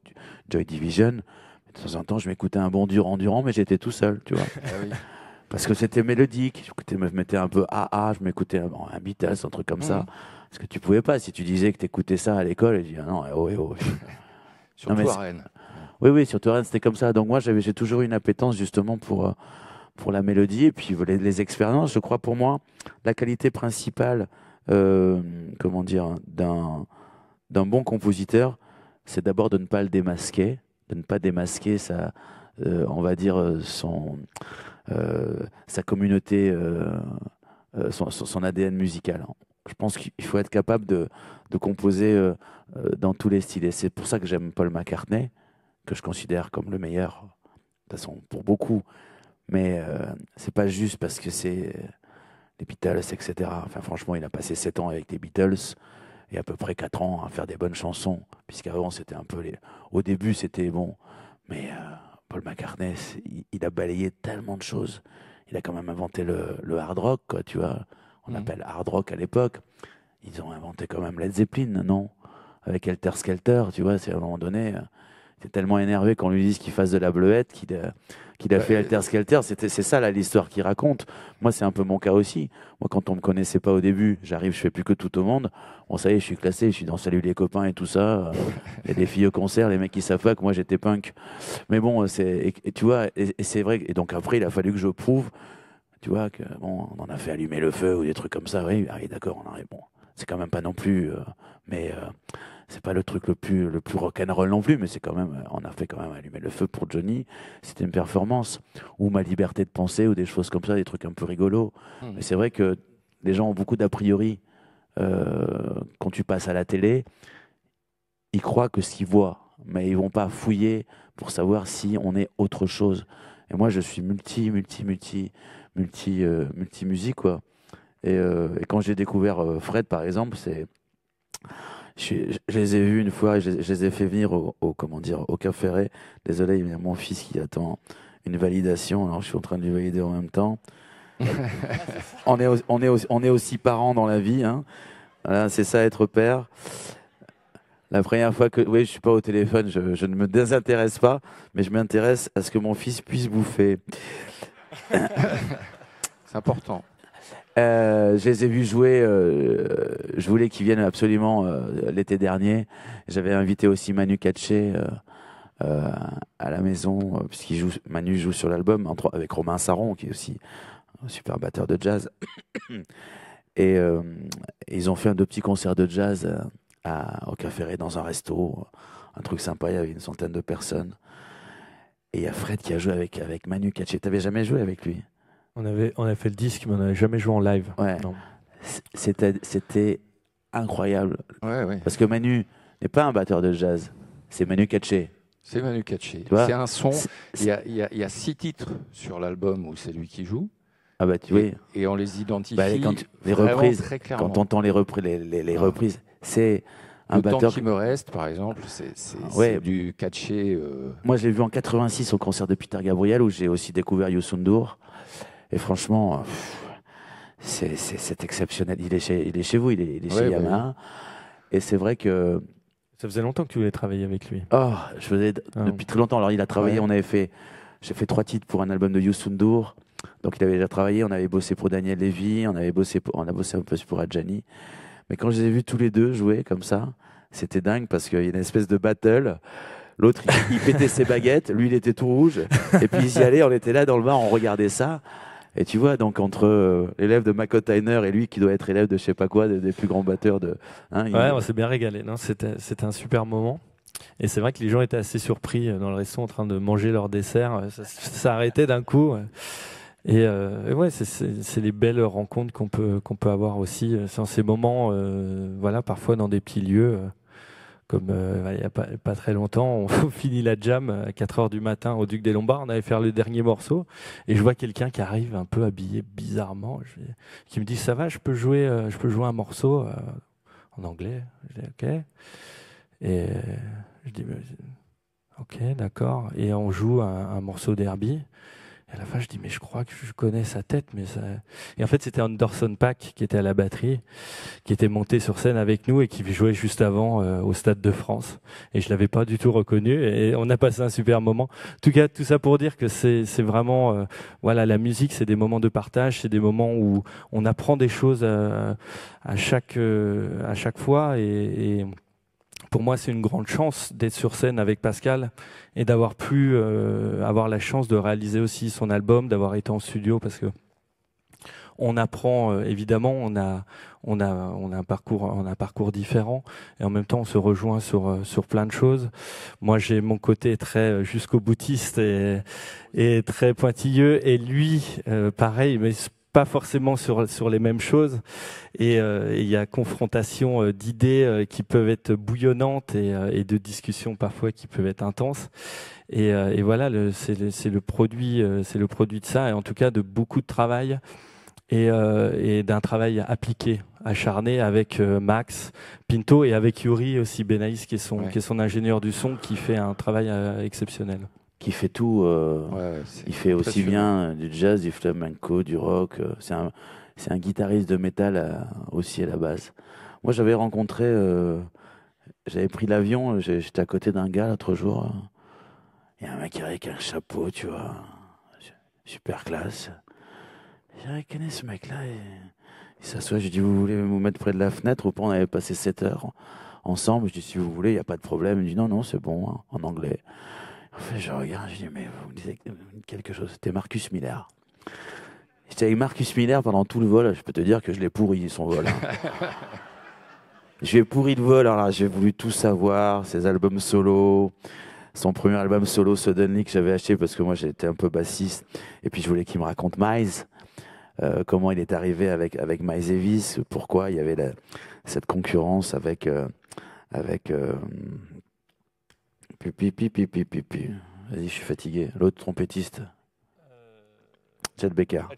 Joy Division. De temps en temps, je m'écoutais un bon Durand Durand, mais j'étais tout seul, tu vois. Ah parce que c'était mélodique. J'écoutais, me mettais un peu ah, je m'écoutais un, un Beatles, un truc comme ça. Mm. Parce que tu pouvais pas, si tu disais que écoutais ça à l'école, et tu ah non, eh, oh eh, oh, oh. Surtout à Rennes. Oui, oui, sur terrain c'était comme ça. Donc moi, j'ai toujours une appétence justement pour, euh, pour la mélodie et puis les, expériences. Je crois pour moi, la qualité principale, euh, comment dire, d'un, d'un bon compositeur, c'est d'abord de ne pas le démasquer, de ne pas démasquer sa, euh, on va dire, son, sa communauté, son, ADN musical je pense qu'il faut être capable de, de composer dans tous les styles. Et c'est pour ça que j'aime Paul McCartney que je considère comme le meilleur, de toute façon, pour beaucoup. Mais ce euh, c'est pas juste parce que c'est euh, les Beatles, etc. Enfin, franchement, il a passé 7 ans avec les Beatles et à peu près 4 ans à faire des bonnes chansons. Puisqu'avant, c'était un peu les. Au début, c'était bon. Mais euh, Paul McCartney, il a balayé tellement de choses. Il a quand même inventé le, hard rock, quoi, tu vois. On mmh. l'appelle appelle hard rock à l'époque. Ils ont inventé quand même Led Zeppelin, non Avec Helter Skelter, tu vois, c'est à un moment donné était tellement énervé qu'on lui dise qu'il fasse de la bleuette, qu'il a, qu'il a fait alter euh, skelter. C'était, c'est ça l'histoire qu'il raconte. Moi, c'est un peu mon cas aussi. Moi, quand on me connaissait pas au début, j'arrive, je fais plus que tout au monde. On savait, je suis classé, je suis dans Salut les copains et tout ça. Il y a des filles au concert, les mecs qui savent pas que moi j'étais punk. Mais bon, c'est, tu vois, et, c'est vrai. Et donc après, il a fallu que je prouve, tu vois, que bon, on en a fait allumer le feu ou des trucs comme ça. Oui, ah d'accord, on en répondu. C'est quand même pas non plus, euh, mais euh, c'est pas le truc le plus le plus rock'n'roll non plus, mais c'est quand même, on a fait quand même allumer le feu pour Johnny. C'était une performance ou ma liberté de penser ou des choses comme ça, des trucs un peu rigolos. Hmm. Mais c'est vrai que les gens ont beaucoup d'a priori euh, quand tu passes à la télé. Ils croient que ce qu'ils voient, mais ils vont pas fouiller pour savoir si on est autre chose. Et moi, je suis multi, multi, multi, multi, euh, multi musique quoi. Euh, et quand j'ai découvert Fred, par exemple, c'est je, les ai vus une fois et je, les ai fait venir au, comment dire au Désolé, il y a mon fils qui attend une validation. Alors je suis en train de lui valider en même temps. on est on est on est aussi parents dans la vie. Hein. c'est ça être père. La première fois que oui, je suis pas au téléphone, je, je ne me désintéresse pas, mais je m'intéresse à ce que mon fils puisse bouffer. c'est important. Euh, je les ai vus jouer. Euh, je voulais qu'ils viennent absolument euh, l'été dernier. J'avais invité aussi Manu Katché à la maison, puisqu'il joue, Manu joue sur l'album avec Romain Saron, qui est aussi un super batteur de jazz. Et ils ont fait un deux petits concerts de jazz à, au Café dans un resto, un truc sympa. Il y avait une centaine de personnes. Et il y a Fred qui a joué avec, avec Manu Katché. T'avais jamais joué avec lui on avait, on a fait le disque, mais on n'avait jamais joué en live. C'était, c'était incroyable. Parce que Manu n'est pas un batteur de jazz, c'est Manu Katché. C'est Manu Katché. C'est un son. Il y a, six titres sur l'album où c'est lui qui joue. Ah bah et, on les identifie. Bah, quand les reprises. Très clairement. Quand on entend les, reprises les, reprises, c'est un le batteur qui me reste, par exemple, c'est ouais. du catché. Euh. Moi, je l'ai vu en 86 au concert de Peter Gabriel, où j'ai aussi découvert Youssou N'Dour. Et franchement, c'est exceptionnel. Il est, chez, il est chez vous, il est, il est chez Yamaha. Bah Et c'est vrai que. Ça faisait longtemps que tu voulais travailler avec lui. Oh, je faisais ah. depuis très longtemps. Alors, il a travaillé, on avait fait. J'ai fait trois titres pour un album de Youssou Donc, il avait déjà travaillé. On avait bossé pour Daniel Levy, on, avait bossé pour, on a bossé un peu pour Adjani. Mais quand je les ai vus tous les deux jouer comme ça, c'était dingue parce qu'il y a une espèce de battle. L'autre, il, il pétait ses baguettes, lui, il était tout rouge. Et puis, ils y allaient, on était là dans le bar, on regardait ça. Et tu vois, donc entre euh, l'élève de Mako Tyner et lui qui doit être élève de je sais pas quoi, des, plus grands batteurs de. Hein, ouais, on s'est bien régalé. C'était un super moment. Et c'est vrai que les gens étaient assez surpris euh, dans le restaurant en train de manger leur dessert. Euh, ça, s'arrêtait d'un coup. Et, ouais, c'est les belles rencontres qu'on peut, qu'on peut avoir aussi. C'est ces moments, voilà, parfois dans des petits lieux comme euh, bah, il n'y a pas, très longtemps, on finit la jam à 4 heures du matin au Duc des Lombards, on allait faire le dernier morceau, et je vois quelqu'un qui arrive un peu habillé bizarrement, qui me dit ça va, je peux jouer, euh, je peux jouer un morceau euh, en anglais. Je dis ok, et je dis bah, ok, d'accord, et on joue un, un morceau d'Herbie. Et à la fin, je dis, mais je crois que je connais sa tête, mais ça. Et en fait, c'était Anderson Pack qui était à la batterie, qui était monté sur scène avec nous et qui jouait juste avant euh, au Stade de France. Et je l'avais pas du tout reconnu. Et on a passé un super moment. En tout cas, tout ça pour dire que c'est vraiment, euh, voilà, la musique, c'est des moments de partage, c'est des moments où on apprend des choses à, chaque euh, à chaque fois et, et pour moi, c'est une grande chance d'être sur scène avec Pascal et d'avoir pu euh, avoir la chance de réaliser aussi son album, d'avoir été en studio parce que on apprend euh, évidemment, on a on a on a un parcours parcours différent et en même temps on se rejoint sur euh, sur plein de choses. Moi j'ai mon côté très jusqu'au boutiste et très pointilleux et lui pareil mais pas forcément sur, sur les mêmes choses. Et euh, il y a confrontation euh, d'idées euh, qui peuvent être bouillonnantes et, de discussions parfois qui peuvent être intenses. Et, voilà, c'est le, produit, c'est le produit de ça, et en tout cas de beaucoup de travail et, d'un travail appliqué, acharné avec Max Pinto et avec Yuri aussi Benaïs qui qui est son ingénieur du son qui fait un travail exceptionnel qui fait tout. Euh, il fait aussi bien euh, du jazz, du flamenco, du rock. Euh, c'est un, un, guitariste de métal aussi à la base. Moi, j'avais rencontré, j'avais pris l'avion, j'étais à côté d'un gars l'autre jour. Il y a un mec avec un chapeau, tu vois, super classe. J'ai ah, reconnu ce mec-là il s'assoit. J'ai dit, vous voulez vous mettre près de la fenêtre ou pas On avait passé 7 heures ensemble. Je dis, si vous voulez, il n'y a pas de problème. Il dit, non, non, c'est bon, hein, en anglais. je regarde, je dis, mais vous me disiez quelque chose. C'était Marcus Miller. J'étais avec Marcus Miller pendant tout le vol. Je peux te dire que je l'ai pourri, son vol. Je hein. l'ai pourri le vol. Alors hein, là, j'ai voulu tout savoir, ses albums solo, son premier album solo Suddenly que j'avais acheté parce que moi j'étais un peu bassiste et puis je voulais qu'il me raconte Miles. Euh, comment il est arrivé avec avec Miles pourquoi il y avait cette concurrence avec euh, avec euh, pi pipi, pipi, pipi. Vas-y, je suis fatigué. L'autre trompettiste. Chet Baker. Ah,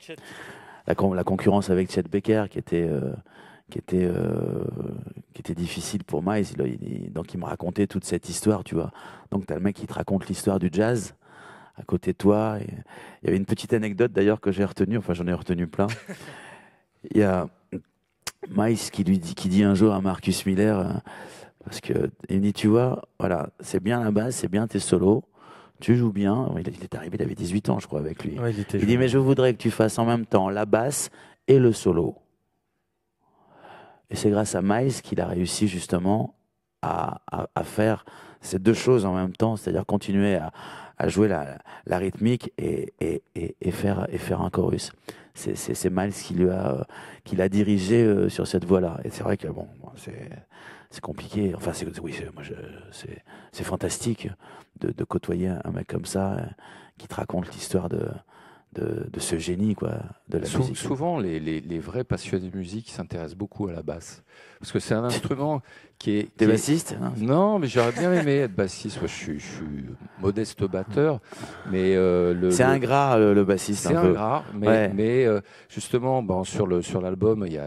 la, la, concurrence avec Chet Baker qui était, euh, qui était, euh, qui était difficile pour Miles. Il, donc il me racontait toute cette histoire, tu vois. Donc tu as le mec qui te raconte l'histoire du jazz à côté de toi. Il y avait une petite anecdote d'ailleurs que j'ai retenue, enfin j'en ai retenu plein. il y a Miles qui lui dit, qui dit un jour à Marcus Miller. Euh, parce que il dit, tu vois, voilà, c'est bien la basse, c'est bien tes solos, tu joues bien. Il, il est arrivé, il avait 18 ans, je crois, avec lui. il, dit, mais je voudrais que tu fasses en même temps la basse et le solo. Et c'est grâce à Miles qu'il a réussi justement à, à, faire ces deux choses en même temps, c'est-à-dire continuer à, à jouer la, la rythmique et, et, et, faire, et faire un chorus. C'est Miles qui lui a, euh, qui l'a dirigé euh, sur cette voie-là. Et c'est vrai que bon, c'est c'est compliqué. Enfin, c'est oui, c'est fantastique de, côtoyer un mec comme ça euh, qui te raconte l'histoire de, de, ce génie quoi, de la musique. Souvent, les, les, les, vrais passionnés de musique s'intéressent beaucoup à la basse parce que c'est un instrument qui est. T'es bassiste hein. Non, mais j'aurais bien aimé être bassiste. Moi, je, suis, modeste batteur, mais euh, le. C'est un le, le bassiste. C'est ingrat, mais, mais euh, justement, bon, sur le sur l'album, il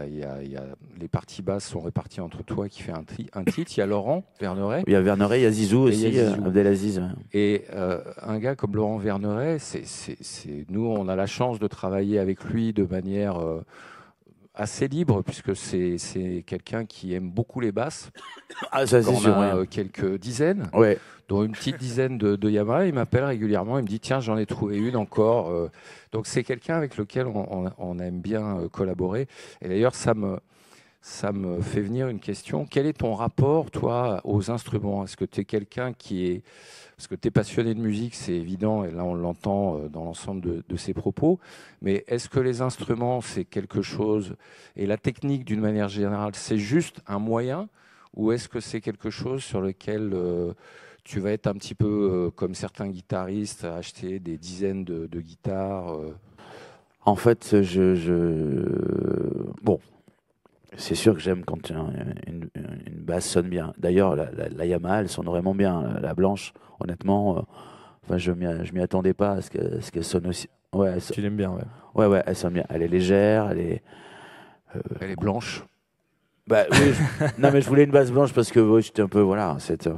les parties basses sont réparties entre toi qui fait un, un titre, il y a Laurent Verneret. Il y a Verneret, il y a Zizou aussi, euh, Abdelaziz. Et un gars comme Laurent Verneret, c'est nous, on a la chance de travailler avec lui de manière assez libre, puisque c'est quelqu'un qui aime beaucoup les basses. Ah, ça, c'est A, euh, quelques dizaines, ouais. dont une petite dizaine de, Yamaha. Il m'appelle régulièrement, il me dit Tiens, j'en ai trouvé une encore. Euh. Donc, c'est quelqu'un avec lequel on, on, aime bien euh, collaborer. Et d'ailleurs, ça me. Ça me fait venir une question. Quel est ton rapport, toi, aux instruments Est-ce que tu es quelqu'un qui est parce que tu es passionné de musique, c'est évident, et là on l'entend euh, dans l'ensemble de, ses propos. Mais est-ce que les instruments, c'est quelque chose, et la technique d'une manière générale, c'est juste un moyen, ou est-ce que c'est quelque chose sur lequel euh, tu vas être un petit peu euh, comme certains guitaristes, acheter des dizaines de, guitares en fait, je, bon, c'est sûr que j'aime quand une, basse sonne bien. D'ailleurs, la, la, Yamaha, elle sonne vraiment bien. La, blanche, honnêtement, euh, enfin, je ne m'y attendais pas à ce qu'elle sonne aussi. Ouais, Tu l'aimes bien, ouais. Ouais, ouais, elle sonne bien. Elle est légère, elle est. Euh, elle est blanche. Bah, oui, non, mais je voulais une basse blanche parce que j'étais un peu. Voilà, c'était un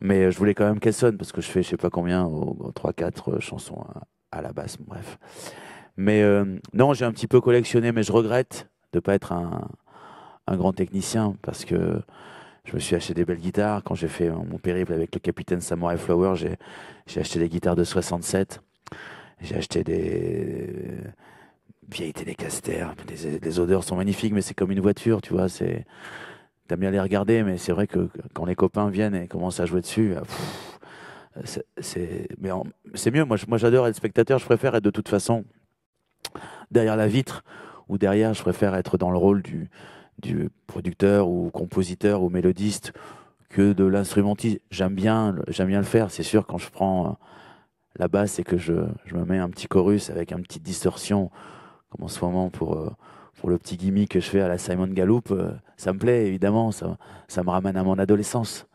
Mais euh, je voulais quand même qu'elle sonne parce que je fais je sais pas combien, trois, 3-4 chansons à, la basse, bref. Mais non, j'ai un petit peu collectionné, mais je regrette de pas être un, un, grand technicien parce que je me suis acheté des belles guitares. Quand j'ai fait mon périple avec le capitaine Samurai Flower, j'ai acheté des guitares de 67. J'ai acheté des vieilles télécaster. Les, odeurs sont magnifiques, mais c'est comme une voiture, tu vois. C'est t'aimes bien les regarder, mais c'est vrai que quand les copains viennent et commencent à jouer dessus, c'est mais c'est mieux. Moi, moi, j'adore être spectateur. Je préfère être de toute façon derrière la vitre ou derrière, je préfère être dans le rôle du, du producteur ou compositeur ou mélodiste que de l'instrumentiste. J'aime bien, j'aime bien le faire. C'est sûr, quand je prends euh, la basse et que je, me mets un petit chorus avec un petit distorsion, comme en ce moment pour, euh, pour le petit gimmick que je fais à la Simon Gallup, euh, ça me plaît évidemment. Ça, ça me ramène à mon adolescence.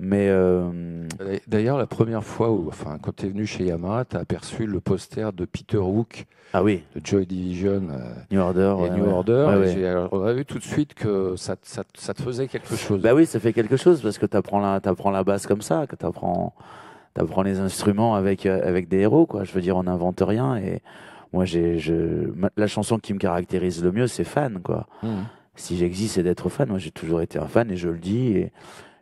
Mais euh, d'ailleurs, la première fois où, enfin, quand tu es venu chez Yamaha, tu as aperçu le poster de Peter Hook, ah oui, de Joy Division, euh, New Order, et New Order. on a vu tout de suite que ça, ça, te faisait quelque chose. Bah oui, ça fait quelque chose parce que tu apprends la, apprends la basse comme ça, que tu apprends, apprends, les instruments avec euh, avec des héros, quoi. Je veux dire, on n'invente rien et moi, j'ai je... la chanson qui me caractérise le mieux, c'est fan, quoi. Mmh. Si j'existe, c'est d'être fan. Moi, j'ai toujours été un fan et je le dis et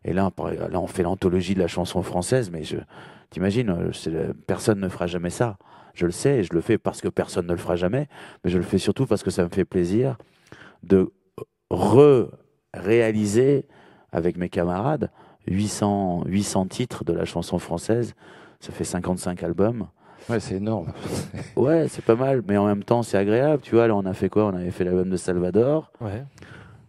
et là, là on fait l'anthologie de la chanson française, mais je t'imagines, euh, personne ne fera jamais ça. Je le sais, et je le fais parce que personne ne le fera jamais, mais je le fais surtout parce que ça me fait plaisir de re-réaliser avec mes camarades 800, 800 titres de la chanson française. Ça fait 55 albums. Ouais, c'est énorme. ouais, c'est pas mal, mais en même temps, c'est agréable. Tu vois, là, on a fait quoi On avait fait l'album de Salvador. Ouais.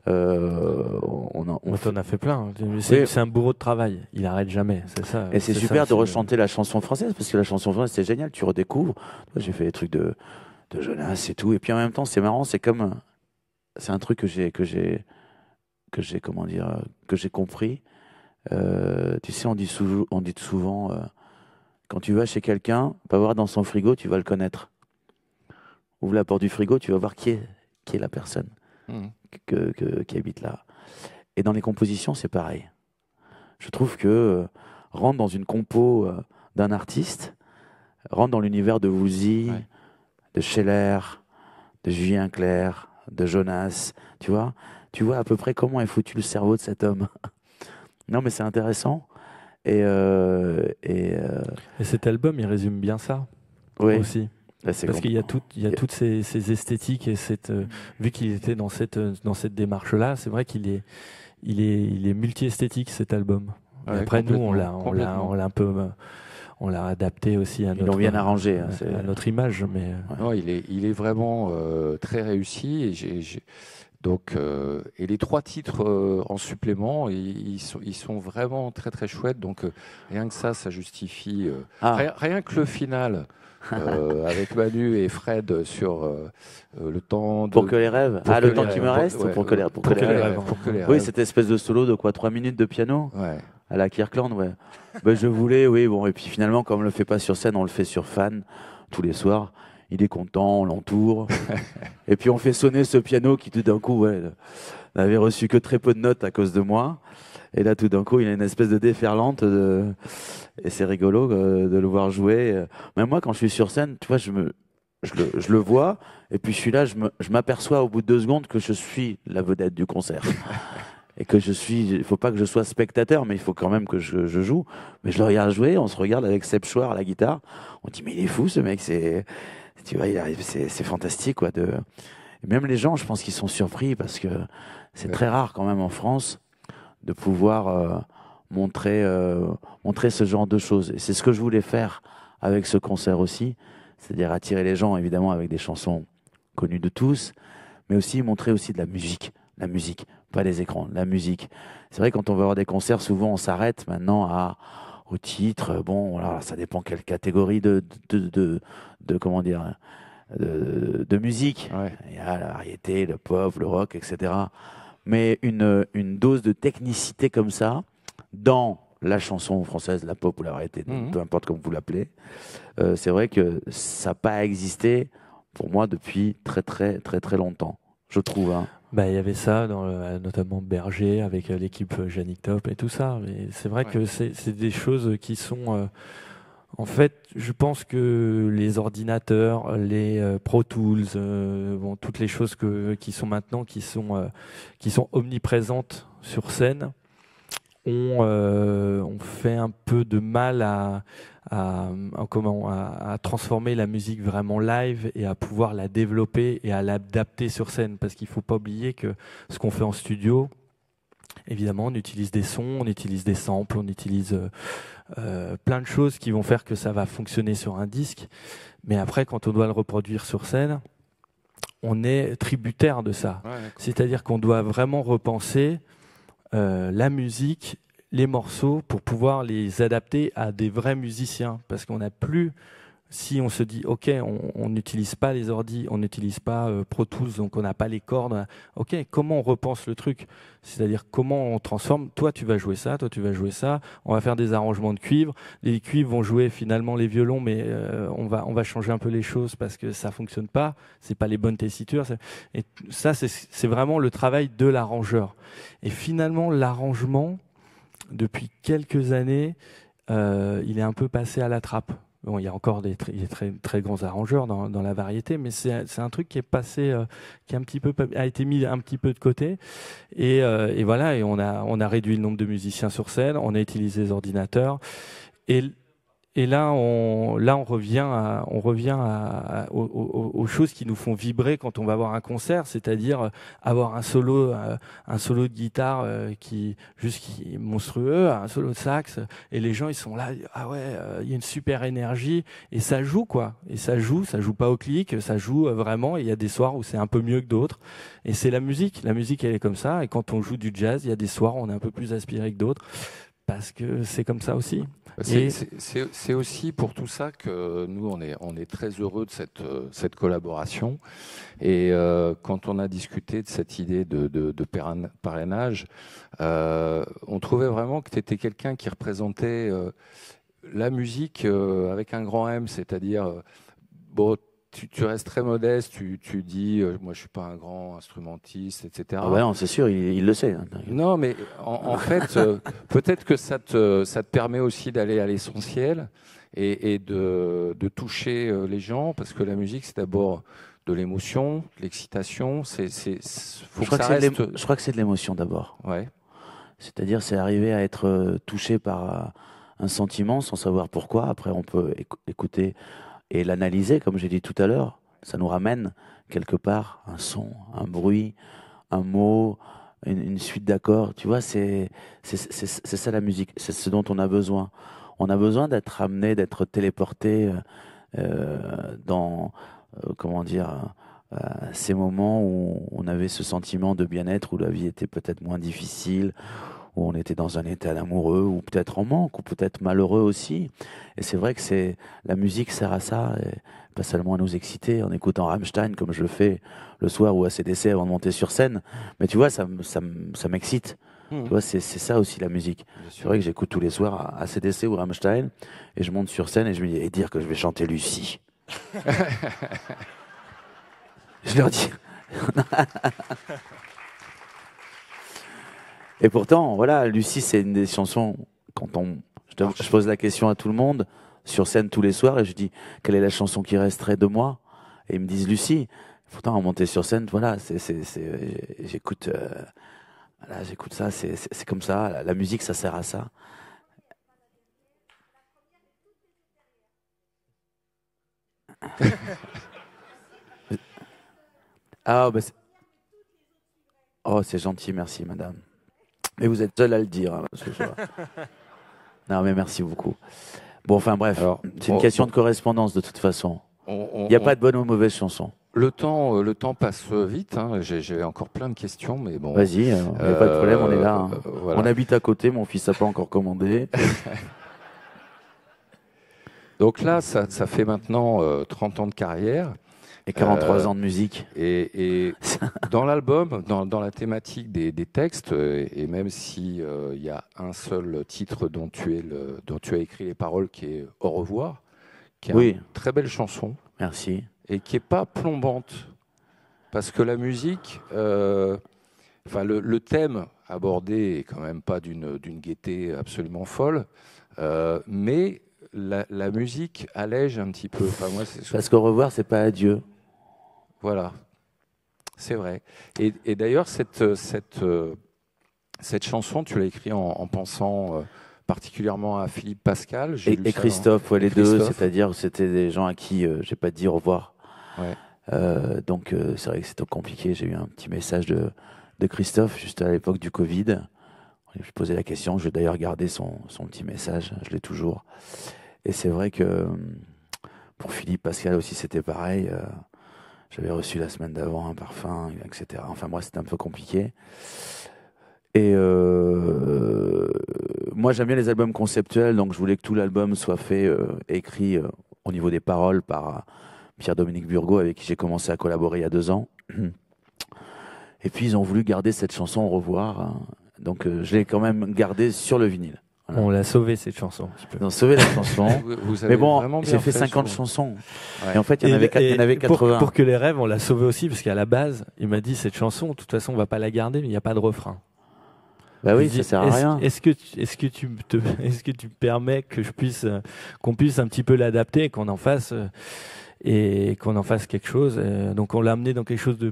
Euh, on, a, a fait plein. Hein. C'est un bourreau de travail. Il arrête jamais. ça. Et c'est super de rechanter la chanson française parce que la chanson française c'est génial. Tu redécouvres. J'ai fait des trucs de, de jeunesse et tout. Et puis en même temps, c'est marrant. C'est comme c'est un truc que j'ai que j'ai que j'ai comment dire que j'ai compris. Euh, tu sais, on dit, on dit souvent euh, quand tu vas chez quelqu'un, pas voir dans son frigo, tu vas le connaître. Ouvre la porte du frigo, tu vas voir qui qui est la personne que, qui habite là. Et dans les compositions, c'est pareil. Je trouve que euh, rentre dans une compo euh, d'un artiste, rentre dans l'univers de Woozy, de Scheller, de Julien Clerc, de Jonas, tu vois, tu vois à peu près comment est foutu le cerveau de cet homme. non, mais c'est intéressant. Et, euh, et, cet album, il résume bien ça oui. aussi. Parce qu'il y a, il y toutes ces, ces, esthétiques et cette, euh, vu qu'il était dans cette, euh, dans cette démarche-là, c'est vrai qu'il est, il est, il est multi-esthétique cet album. après, nous, on l'a, un peu, euh, on l'a adapté aussi à notre, hein, notre image. Mais il est, il est vraiment très réussi. Et donc, et les trois titres en supplément, ils, sont, ils, sont, vraiment très très chouettes. Donc, rien que ça, ça justifie. Ah. rien, que le final. Euh, avec Manu et Fred sur euh, euh, le temps de... Pour que les rêves Ah, le temps qui me reste Pour que les, pour, que, les rêves. oui, cette espèce de solo de quoi 3 minutes de piano ouais. À la Kirkland, ouais. ben, je voulais, oui, bon, et puis finalement, comme on le fait pas sur scène, on le fait sur fan tous les soirs. Il est content, on l'entoure. et puis on fait sonner ce piano qui tout d'un coup ouais, n'avait reçu que très peu de notes à cause de moi. Et là tout d'un coup il a une espèce de déferlante. Et c'est rigolo euh, de le voir jouer. Mais moi quand je suis sur scène, tu vois, je, je, le... vois. Et puis je suis là, je m'aperçois au bout de deux secondes que je suis la vedette du concert. et que je suis, il faut pas que je sois spectateur, mais il faut quand même que je, joue. Mais je le regarde jouer, on se regarde avec Seb Chouard à la guitare, on dit mais il est fou ce mec, c'est tu vois, arrive, c'est, fantastique, De... même les gens, je pense qu'ils sont surpris parce que c'est très rare quand même en France de pouvoir euh, montrer, euh, montrer ce genre de choses. Et c'est ce que je voulais faire avec ce concert aussi, c'est-à-dire attirer les gens évidemment avec des chansons connues de tous, mais aussi montrer aussi de la musique, la musique, pas les écrans, la musique. C'est vrai quand on va voir des concerts, souvent on s'arrête maintenant à au titre. Euh, bon, voilà, ça dépend quelle catégorie de, de, de, comment dire, hein, de, musique. Il y a la variété, le pop, le rock, etc. Mais une, une dose de technicité comme ça, dans la chanson française, la pop ou la variété, mhm. peu importe comme vous l'appelez, euh, c'est vrai que ça n'a pas existé pour moi depuis très très très très longtemps, je trouve. Hein. Bah, il y avait ça, dans notamment Berger, avec euh, l'équipe Janik euh, Top et tout ça. Mais c'est vrai que c'est des choses qui sont. Euh, en fait, je pense que les ordinateurs, les Pro Tools, toutes les choses que, qui sont maintenant, qui sont, qui sont omniprésentes sur scène, ont, ont fait un peu de mal à à, comment, à, transformer la musique vraiment live et à pouvoir la développer et à l'adapter sur scène. Parce qu'il ne faut pas oublier que ce qu'on fait en studio, évidemment, on utilise des sons, on utilise des samples, on utilise euh, euh, plein de choses qui vont faire que ça va fonctionner sur un disque. Mais après, quand on doit le reproduire sur scène, on est tributaire de ça. C'est-à-dire qu'on doit vraiment repenser euh, la musique les morceaux pour pouvoir les adapter à des vrais musiciens. Parce qu'on n'a plus, si on se dit, OK, on n'utilise pas les ordi, on n'utilise pas euh, Pro Tools, donc on n'a pas les cordes, OK, comment on repense le truc C'est-à-dire comment on transforme, toi tu vas jouer ça, toi tu vas jouer ça, on va faire des arrangements de cuivre, les cuivres vont jouer finalement les violons, mais euh, on, va, on va changer un peu les choses parce que ça ne fonctionne pas, c'est pas les bonnes tessitures. Et ça, c'est vraiment le travail de l'arrangeur. Et finalement, l'arrangement depuis quelques années, euh, il est un peu passé à la trappe. Bon, il y a encore des, très, très, grands arrangeurs dans, la variété, mais c'est un truc qui est passé, euh, qui a, un petit peu, a été mis un petit peu de côté. Euh, et, voilà, et on a, on a réduit le nombre de musiciens sur scène, on a utilisé les ordinateurs. Et et là, on, là, on revient, on revient aux, choses qui nous font vibrer quand on va voir un concert, c'est-à-dire euh, avoir un solo, euh, un solo de guitare euh, qui juste est monstrueux, un solo de sax, et les gens ils sont là, ah ouais, il y a une super énergie, et ça joue quoi, et ça joue, ça joue pas au clic, ça joue vraiment. Il y a des soirs où c'est un peu mieux que d'autres, et c'est la musique. La musique elle est comme ça, et quand on joue du jazz, il y a des soirs où on est un peu plus aspiré que d'autres parce que c'est comme ça aussi. Bah, c'est aussi pour tout ça que nous, on est, on est très heureux de cette, euh, cette collaboration. Et euh, quand on a discuté de cette idée de, de, parrainage, euh, on trouvait vraiment que tu étais quelqu'un qui représentait la musique avec un grand M, c'est-à-dire, beau tu, restes très modeste, tu, tu dis euh, moi je suis pas un grand instrumentiste, etc. Ah bah c'est sûr, il, le sait. Hein. Non, mais en, fait, euh, peut-être que ça te, ça te permet aussi d'aller à l'essentiel et, de, de, toucher euh, les gens, parce que la musique c'est d'abord de l'émotion, de l'excitation. C'est, c'est, je, crois que c'est je crois que c'est de l'émotion d'abord. Ouais. C'est-à-dire, c'est arriver à être touché par un sentiment sans savoir pourquoi. Après, on peut écouter et l'analyser, comme j'ai dit tout à l'heure. Ça nous ramène quelque part un son, un bruit, un mot, une, suite d'accords. Tu vois, c'est c'est ça la musique, c'est ce dont on a besoin. On a besoin d'être amené, d'être téléporté euh, euh, dans, euh, comment dire, ces moments où on avait ce sentiment de bien-être, où la vie était peut-être moins difficile, où on était dans un état d'amoureux, ou peut-être en manque, ou peut-être malheureux aussi. Et c'est vrai que c'est la musique sert à ça, et pas seulement à nous exciter en écoutant Rammstein comme je le fais le soir ou à CDC avant de monter sur scène. Mais tu vois, ça, ça, ça m'excite. Hmm. Tu vois, c'est ça aussi la musique. C'est vrai que j'écoute tous les soirs à CDC ou Rammstein et je monte sur scène et je me dis, et dire que je vais chanter Lucie. je leur dire... Et pourtant, voilà, Lucie, c'est une des chansons, quand on, je, pose la question à tout le monde, sur scène tous les soirs, et je dis, quelle est la chanson qui resterait de moi? Et ils me disent Lucie. Pourtant, en monter sur scène, voilà, c'est, j'écoute, euh, j'écoute ça, c'est, comme ça, la, musique, ça sert à ça. ah, bah, oh, c'est gentil, merci, madame. Mais vous êtes seul à le dire hein, non, mais merci beaucoup. Bon, enfin bref, c'est une question de correspondance de toute façon. Il n'y a pas de bonne ou mauvaise chanson. Le temps, euh, le temps passe vite. Hein. J'ai encore plein de questions, mais bon. Vas-y, hein, a pas de euh, problème, on est là. Euh, on habite à côté, mon fils n'a pas encore commandé. Donc là, ça, fait maintenant 30 ans de carrière. Et 43 euh, ans de musique. Et, dans l'album, dans, la thématique des, textes, euh, et même si il euh, y a un seul titre dont tu, es le, dont tu as écrit les paroles qui est Au revoir, qui est une très belle chanson. Merci. Et qui n'est pas plombante. Parce que la musique, enfin le, thème abordé est quand même pas d'une gaieté absolument folle, mais la, musique allège un petit peu. Parce qu'au revoir, c'est pas adieu. Voilà, c'est vrai. Et, d'ailleurs, cette, cette, euh, cette chanson, tu l'as écrite en, pensant euh, particulièrement à Philippe Pascal. Et, Christophe, ouais, les deux, c'est-à-dire c'était des gens à qui euh, je n'ai pas dit au revoir. donc c'est vrai que c'était compliqué. J'ai eu un petit message de, de Christophe juste à l'époque du Covid. Je posais la question, Je vais d'ailleurs garder son, son, petit message, je l'ai toujours. Et c'est vrai que pour Philippe Pascal aussi c'était pareil. J'avais reçu la semaine d'avant un parfum, etc. Enfin, moi, c'était un peu compliqué. Et euh, moi, j'aime bien les albums conceptuels, donc je voulais que tout l'album soit fait, euh, écrit euh, au niveau des paroles par Pierre-Dominique Burgo, avec qui j'ai commencé à collaborer il y a deux ans. Et puis, ils ont voulu garder cette chanson au revoir. Hein. Donc, je l'ai quand même gardée sur le vinyle. On l'a sauvé cette chanson. On a sauvé la chanson. vous, mais bon, j'ai fait 50 chansons. Et en fait, il y en avait, 80. Pour, que les rêves, on l'a sauvé aussi, parce qu'à la base, il m'a dit cette chanson, de toute façon, on va pas la garder, mais il n'y a pas de refrain. Bah oui, ça sert à rien. Est-ce que est-ce que tu me est-ce que tu permets que je puisse euh, qu'on puisse un petit peu l'adapter qu'on en fasse euh, et qu'on en fasse quelque chose. Euh, donc on l'a amené dans quelque chose de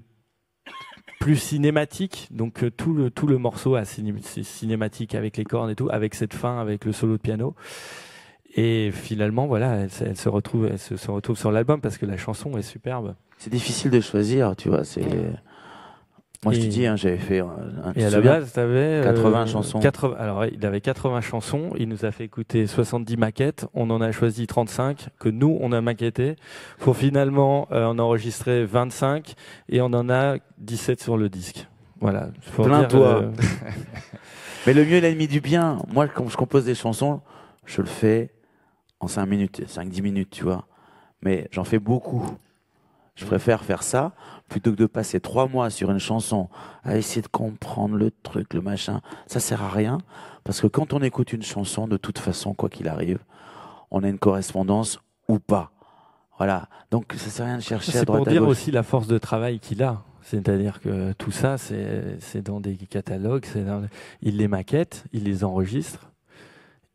plus cinématique. Donc euh, tout le tout le morceau a cinématique avec les cornes et tout, avec cette fin, avec le solo de piano. Et finalement, voilà, elle, se retrouve, elle se, retrouve sur l'album parce que la chanson est superbe. C'est difficile de choisir, tu vois. C'est moi, je te dis, hein, j'avais fait. Un, et à la base, tu avais. 80 chansons. alors, il avait 80 chansons. Il nous a fait écouter 70 maquettes. On en a choisi 35 que nous, on a maquettées pour finalement euh, en enregistrer 25 et on en a 17 sur le disque. Voilà. Plein toi euh, Mais le mieux est l'ennemi du bien. Moi, quand je compose des chansons, je le fais en 5 minutes, 5-10 minutes, tu vois. Mais j'en fais beaucoup. Je préfère faire ça plutôt que de passer trois mois sur une chanson à essayer de comprendre le truc, le machin. Ça sert à rien parce que quand on écoute une chanson, de toute façon, quoi qu'il arrive, on a une correspondance ou pas. Voilà. Donc ça sert à rien de chercher à droite à gauche. C'est pour dire aussi la force de travail qu'il a. C'est-à-dire que tout ça, c'est dans des catalogues. Il les maquette, il les enregistre.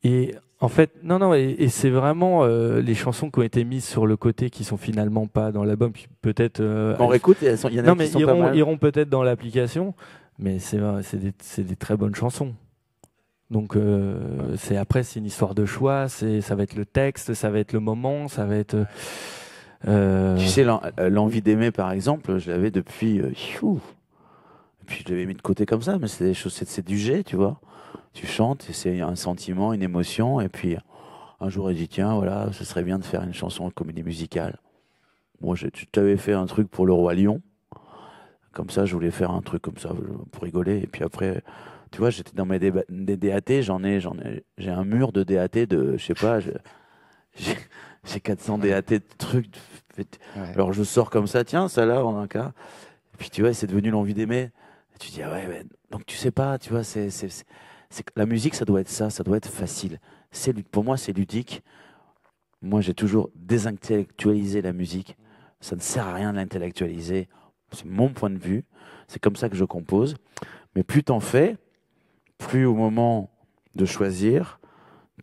Et en fait, non, non, et, c'est vraiment euh, les chansons qui ont été mises sur le côté qui sont finalement pas dans l'album, qui peut-être. Euh, on réécoute, il y en a qui sont iront, iront peut-être dans l'application, mais c'est euh, des, des très bonnes chansons. Donc c'est après c'est une histoire de choix, c'est ça va être le texte, ça va être le moment, ça va être. Tu sais l'envie d'aimer par exemple, je l'avais depuis. puis je l'avais mis de côté comme ça, mais c'est des c'est du jet, tu vois tu chantes, c'est un sentiment, une émotion, et puis un jour, elle dit tiens, voilà, ce serait bien de faire une chanson de comédie musicale. Moi, je, tu t'avais fait un truc pour le roi lion, comme ça, je voulais faire un truc comme ça pour rigoler, et puis après, tu vois, j'étais dans mes des DAT, j'en ai, j'en ai, j'ai un mur de DAT de, je sais pas, j'ai, 400 DAT de trucs. Alors je sors comme ça, tiens, ça là, en un cas. Et puis tu vois, c'est devenu l'envie d'aimer. Et tu dis ah ouais, ben donc tu sais pas, tu vois, c'est c'est la musique, ça doit être ça, ça doit être facile. C'est pour moi, c'est ludique. Moi, j'ai toujours désintellectualisé la musique. Ça ne sert à rien de l'intellectualiser. C'est mon point de vue. C'est comme ça que je compose. Mais plus t'en fais, plus au moment de choisir,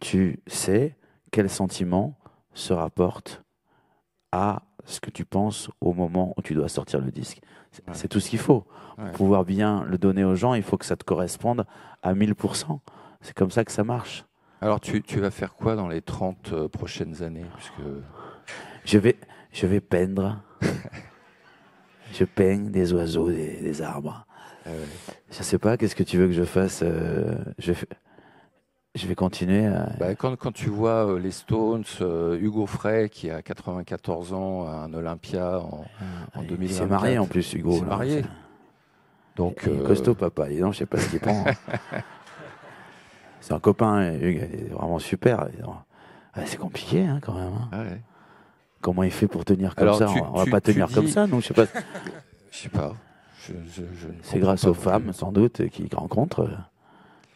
tu sais quel sentiment se rapporte à ce que tu penses au moment où tu dois sortir le disque. C'est tout ce qu'il faut. Pour pouvoir bien le donner aux gens, il faut que ça te corresponde à 1000%. C'est comme ça que ça marche. Alors tu, tu, vas faire quoi dans les 30 euh, prochaines années puisque... je, vais, je vais peindre. je peigne des oiseaux, des, arbres. Ah je ne sais pas, qu'est-ce que tu veux que je fasse euh, je vais continuer. Euh. Bah, quand, tu vois euh, les Stones, euh, Hugo Frey qui a 94 ans à un Olympia en, en ah, Il s'est marié en plus, Hugo. marié. Donc, costaud, papa. Non, je sais pas ce qu'il prend. Hein. C'est un copain, hein, il est vraiment super. Ah, c'est compliqué hein, quand même. Ah Comment il fait pour tenir comme ça on On va pas tenir comme ça, non Je sais pas. je sais pas. C'est grâce aux femmes, sans doute, qu'il rencontrent,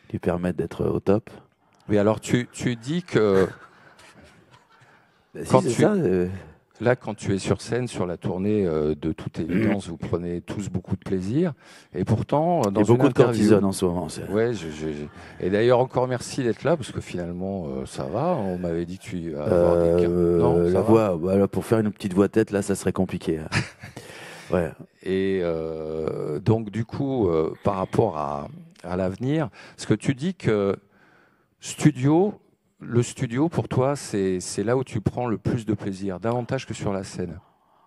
qui permettent d'être au top. Mais alors tu, dis que. Bah, euh. Là, quand tu es sur scène, sur la tournée, euh, de toute évidence, vous prenez tous beaucoup de plaisir. Et pourtant, euh, dans a beaucoup de cortisone en ce moment. Ouais, Et d'ailleurs, encore merci d'être là, parce que finalement, ça va. On m'avait dit que tu avoir des... La voix, bah, pour faire une petite voix tête, là, ça serait compliqué. Hein. Et donc, du coup, par rapport à, à l'avenir, ce que tu dis que Studio, le studio pour toi, c'est là où tu prends le plus de plaisir, davantage que sur la scène.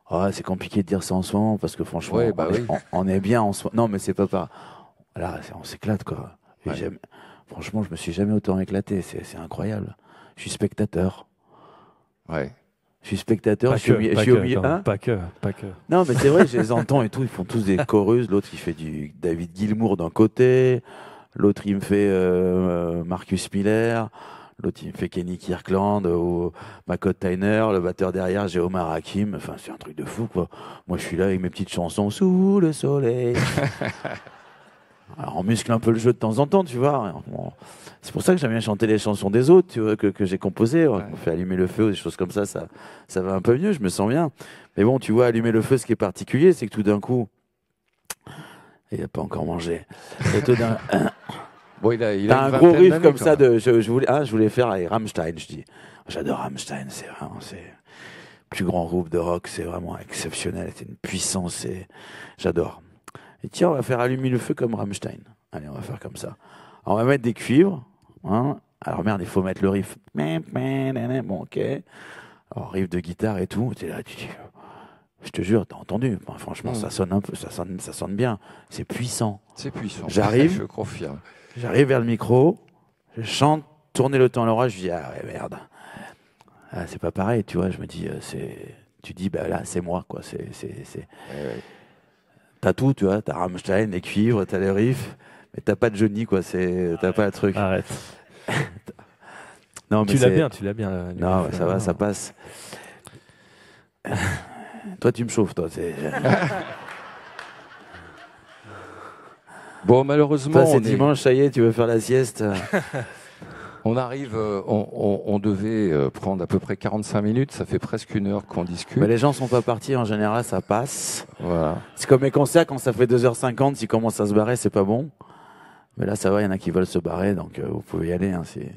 Ah, c'est compliqué de dire ça en ce parce que franchement, bah on, est bien en soi. Non, mais c'est pas pas. Là, on s'éclate quoi. Franchement, je me suis jamais autant éclaté. C'est incroyable. Je suis spectateur. Ouais. Je suis spectateur, je suis, au milieu. Hein pas que, pas que. Non, mais c'est vrai, je les entends et tout, ils font tous des choruses. L'autre, qui fait du David Gilmour d'un côté l'autre il me fait euh, euh, Marcus Miller, l'autre il me fait Kenny Kirkland, ou euh, Macot Tyner, le batteur derrière j'ai Omar Hakim, enfin c'est un truc de fou quoi. Moi je suis là avec mes petites chansons sous le soleil. Alors on muscle un peu le jeu de temps en temps, tu vois. c'est pour ça que j'aime bien chanter les chansons des autres, tu vois, que, j'ai composées. On fait allumer le feu, des choses comme ça, ça, ça va un peu mieux, je me sens bien. Mais bon, tu vois, allumer le feu, ce qui est particulier, c'est que tout d'un coup, il n'a pas encore mangé. il a, un gros riff comme ça de. Je, voulais, hein, je voulais faire Rammstein, je dis. J'adore Rammstein, c'est vraiment. C'est le plus grand groupe de rock, c'est vraiment exceptionnel. C'est une puissance, et j'adore. tiens, on va faire allumer le feu comme Rammstein. Allez, on va faire comme ça. On va mettre des cuivres. hein. Alors merde, il faut mettre le riff. Bon, ok. Alors, riff de guitare et tout. là, tu je te jure, t'as entendu. franchement, ça mm. sonne un peu, ça sonne, ça sonne bien. C'est puissant. C'est puissant. J'arrive. je confirme. J'arrive vers le micro, je chante, tourner le temps à l'orage, je dis ah ouais, merde. Ah, c'est pas pareil, tu vois. Je me dis euh, c'est, tu dis bah là c'est moi quoi. C'est c'est T'as tout, tu vois. T'as Rammstein, les cuivres, t'as les riffs, mais t'as pas de Johnny quoi. C'est t'as pas le truc. Arrête. non tu l'as bien, tu l'as bien. non, ça va, ça passe. Toi, tu me chauffes, toi. Bon, malheureusement, c'est dimanche, ça y est, tu veux faire la sieste. on arrive, euh, on, devait euh, prendre à peu près 45 minutes, ça fait presque une heure qu'on discute. les gens sont pas partis, en général, ça passe. Voilà. C'est comme mes concerts, quand ça fait 2h50, s'ils commencent à se barrer, c'est pas bon. Mais là, ça va, il y en a qui veulent se barrer, donc euh, vous pouvez y aller. Hein, c'est-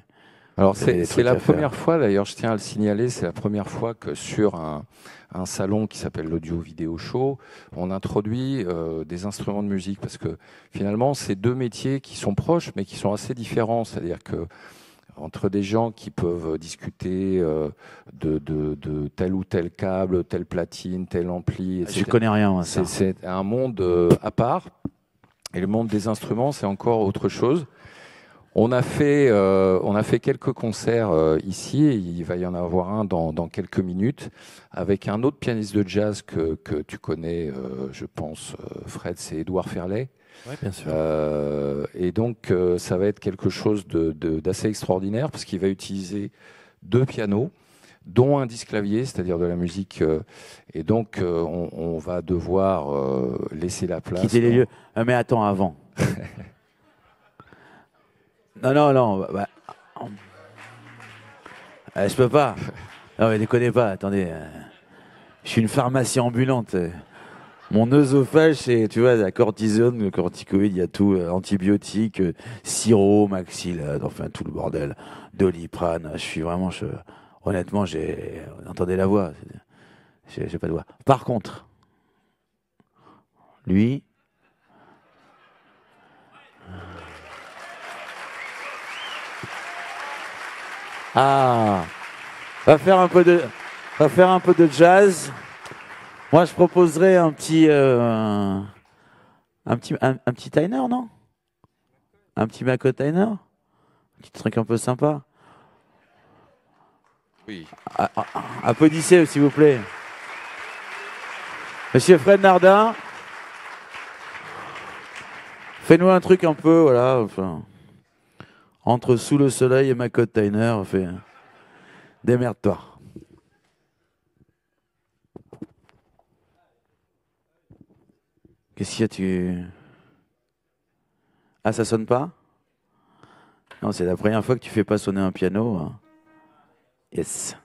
Alors c'est la première fois, d'ailleurs je tiens à le signaler, c'est la première fois que sur un, un salon qui s'appelle l'Audio Vidéo Show. On introduit euh, des instruments de musique parce que finalement, c'est deux métiers qui sont proches mais qui sont assez différents. C'est-à-dire que entre des gens qui peuvent discuter euh, de, tel ou tel câble, telle platine, tel ampli. Etc. Je connais rien. C'est un monde euh, à part. Et le monde des instruments, c'est encore autre chose. On a fait, euh, on a fait quelques concerts euh, ici, il va y en avoir un dans, dans, quelques minutes, avec un autre pianiste de jazz que, que tu connais, euh, je pense, Fred, c'est Edouard Ferlet. Oui, bien sûr. et donc, ça va être quelque chose d'assez extraordinaire, parce qu'il va utiliser deux pianos dont un disque clavier, c'est-à-dire de la musique. et donc, on, va devoir laisser la place. Quitter les lieux. Ah, mais attends, avant. Non, non, non. Bah, bah euh, je peux pas. Non, mais déconnez pas, attendez. Euh, je suis une pharmacie ambulante. Mon œsophage, c'est, tu vois, la cortisone, le corticoïde, il y a tout, euh, antibiotiques, sirop, maxilade, enfin tout le bordel, doliprane. Je suis vraiment, honnêtement, j'ai, entendez la voix, je j'ai pas de voix. Par contre, lui, Ah va faire un peu de, va faire un peu de jazz. Moi, je proposerais euh, un petit, un petit, un, petit tiner, non Un petit Mako un petit truc un peu sympa. Oui. Ah, ah, ah, applaudissez, s'il vous plaît. Monsieur Fred Nardin, fais-nous un truc un peu, voilà. Enfin entre Sous le Soleil et ma côte Tyner. Fait... Démerde-toi. Qu'est-ce qu'il y a tu... Ah, ça sonne pas Non, c'est la première fois que tu fais pas sonner un piano. Hein. Yes.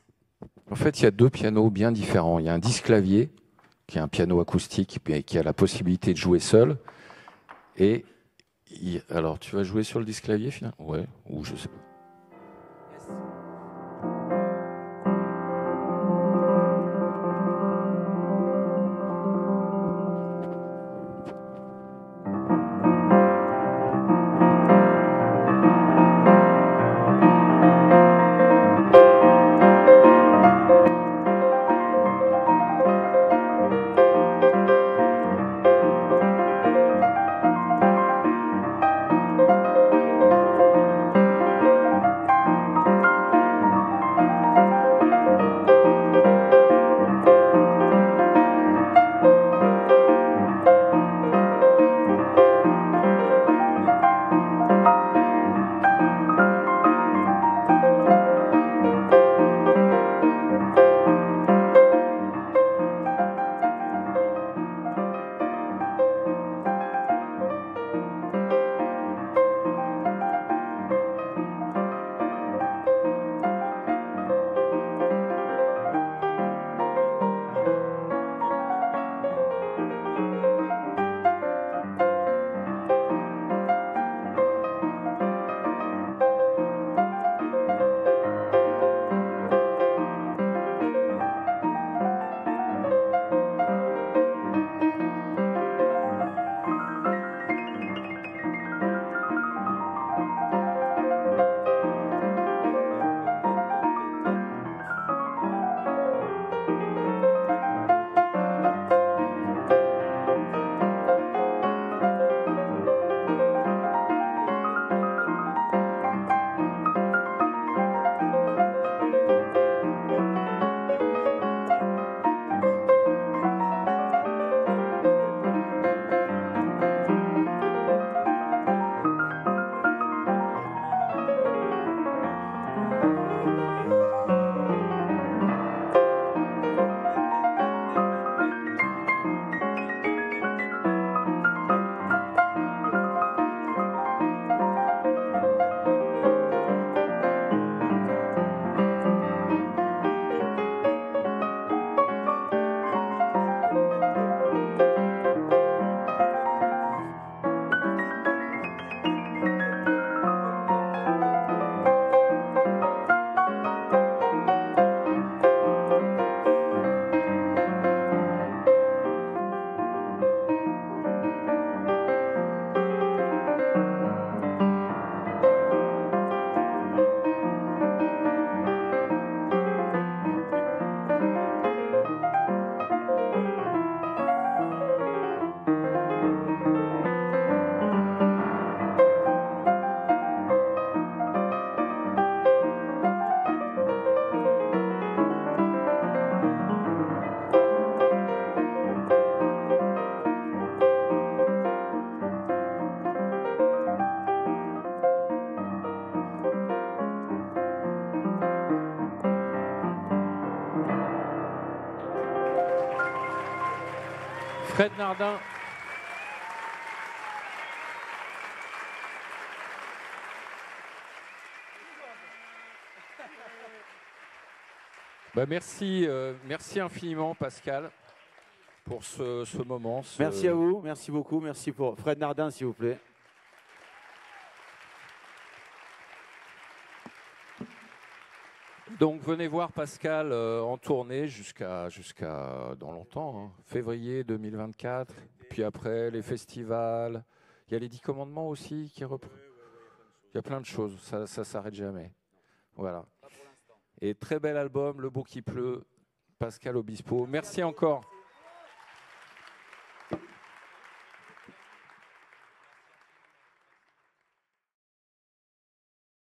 En fait, il y a deux pianos bien différents. Il y a un disque clavier, qui est un piano acoustique, qui a la possibilité de jouer seul. Et alors, tu vas jouer sur le disque clavier, finalement Ouais, ou je sais pas. Fred Nardin. Bah, merci, euh, merci infiniment Pascal pour ce, moment. Merci à vous, merci beaucoup, merci pour Fred Nardin s'il vous plaît. Donc venez voir Pascal euh, en tournée jusqu'à jusqu'à euh, dans longtemps, hein. février 2024. Puis après les festivals, il y a les dix commandements aussi qui reprennent. Il y a plein de choses, ça ça s'arrête jamais. Voilà. Et très bel album, Le Beau qui pleut, Pascal Obispo. Merci encore.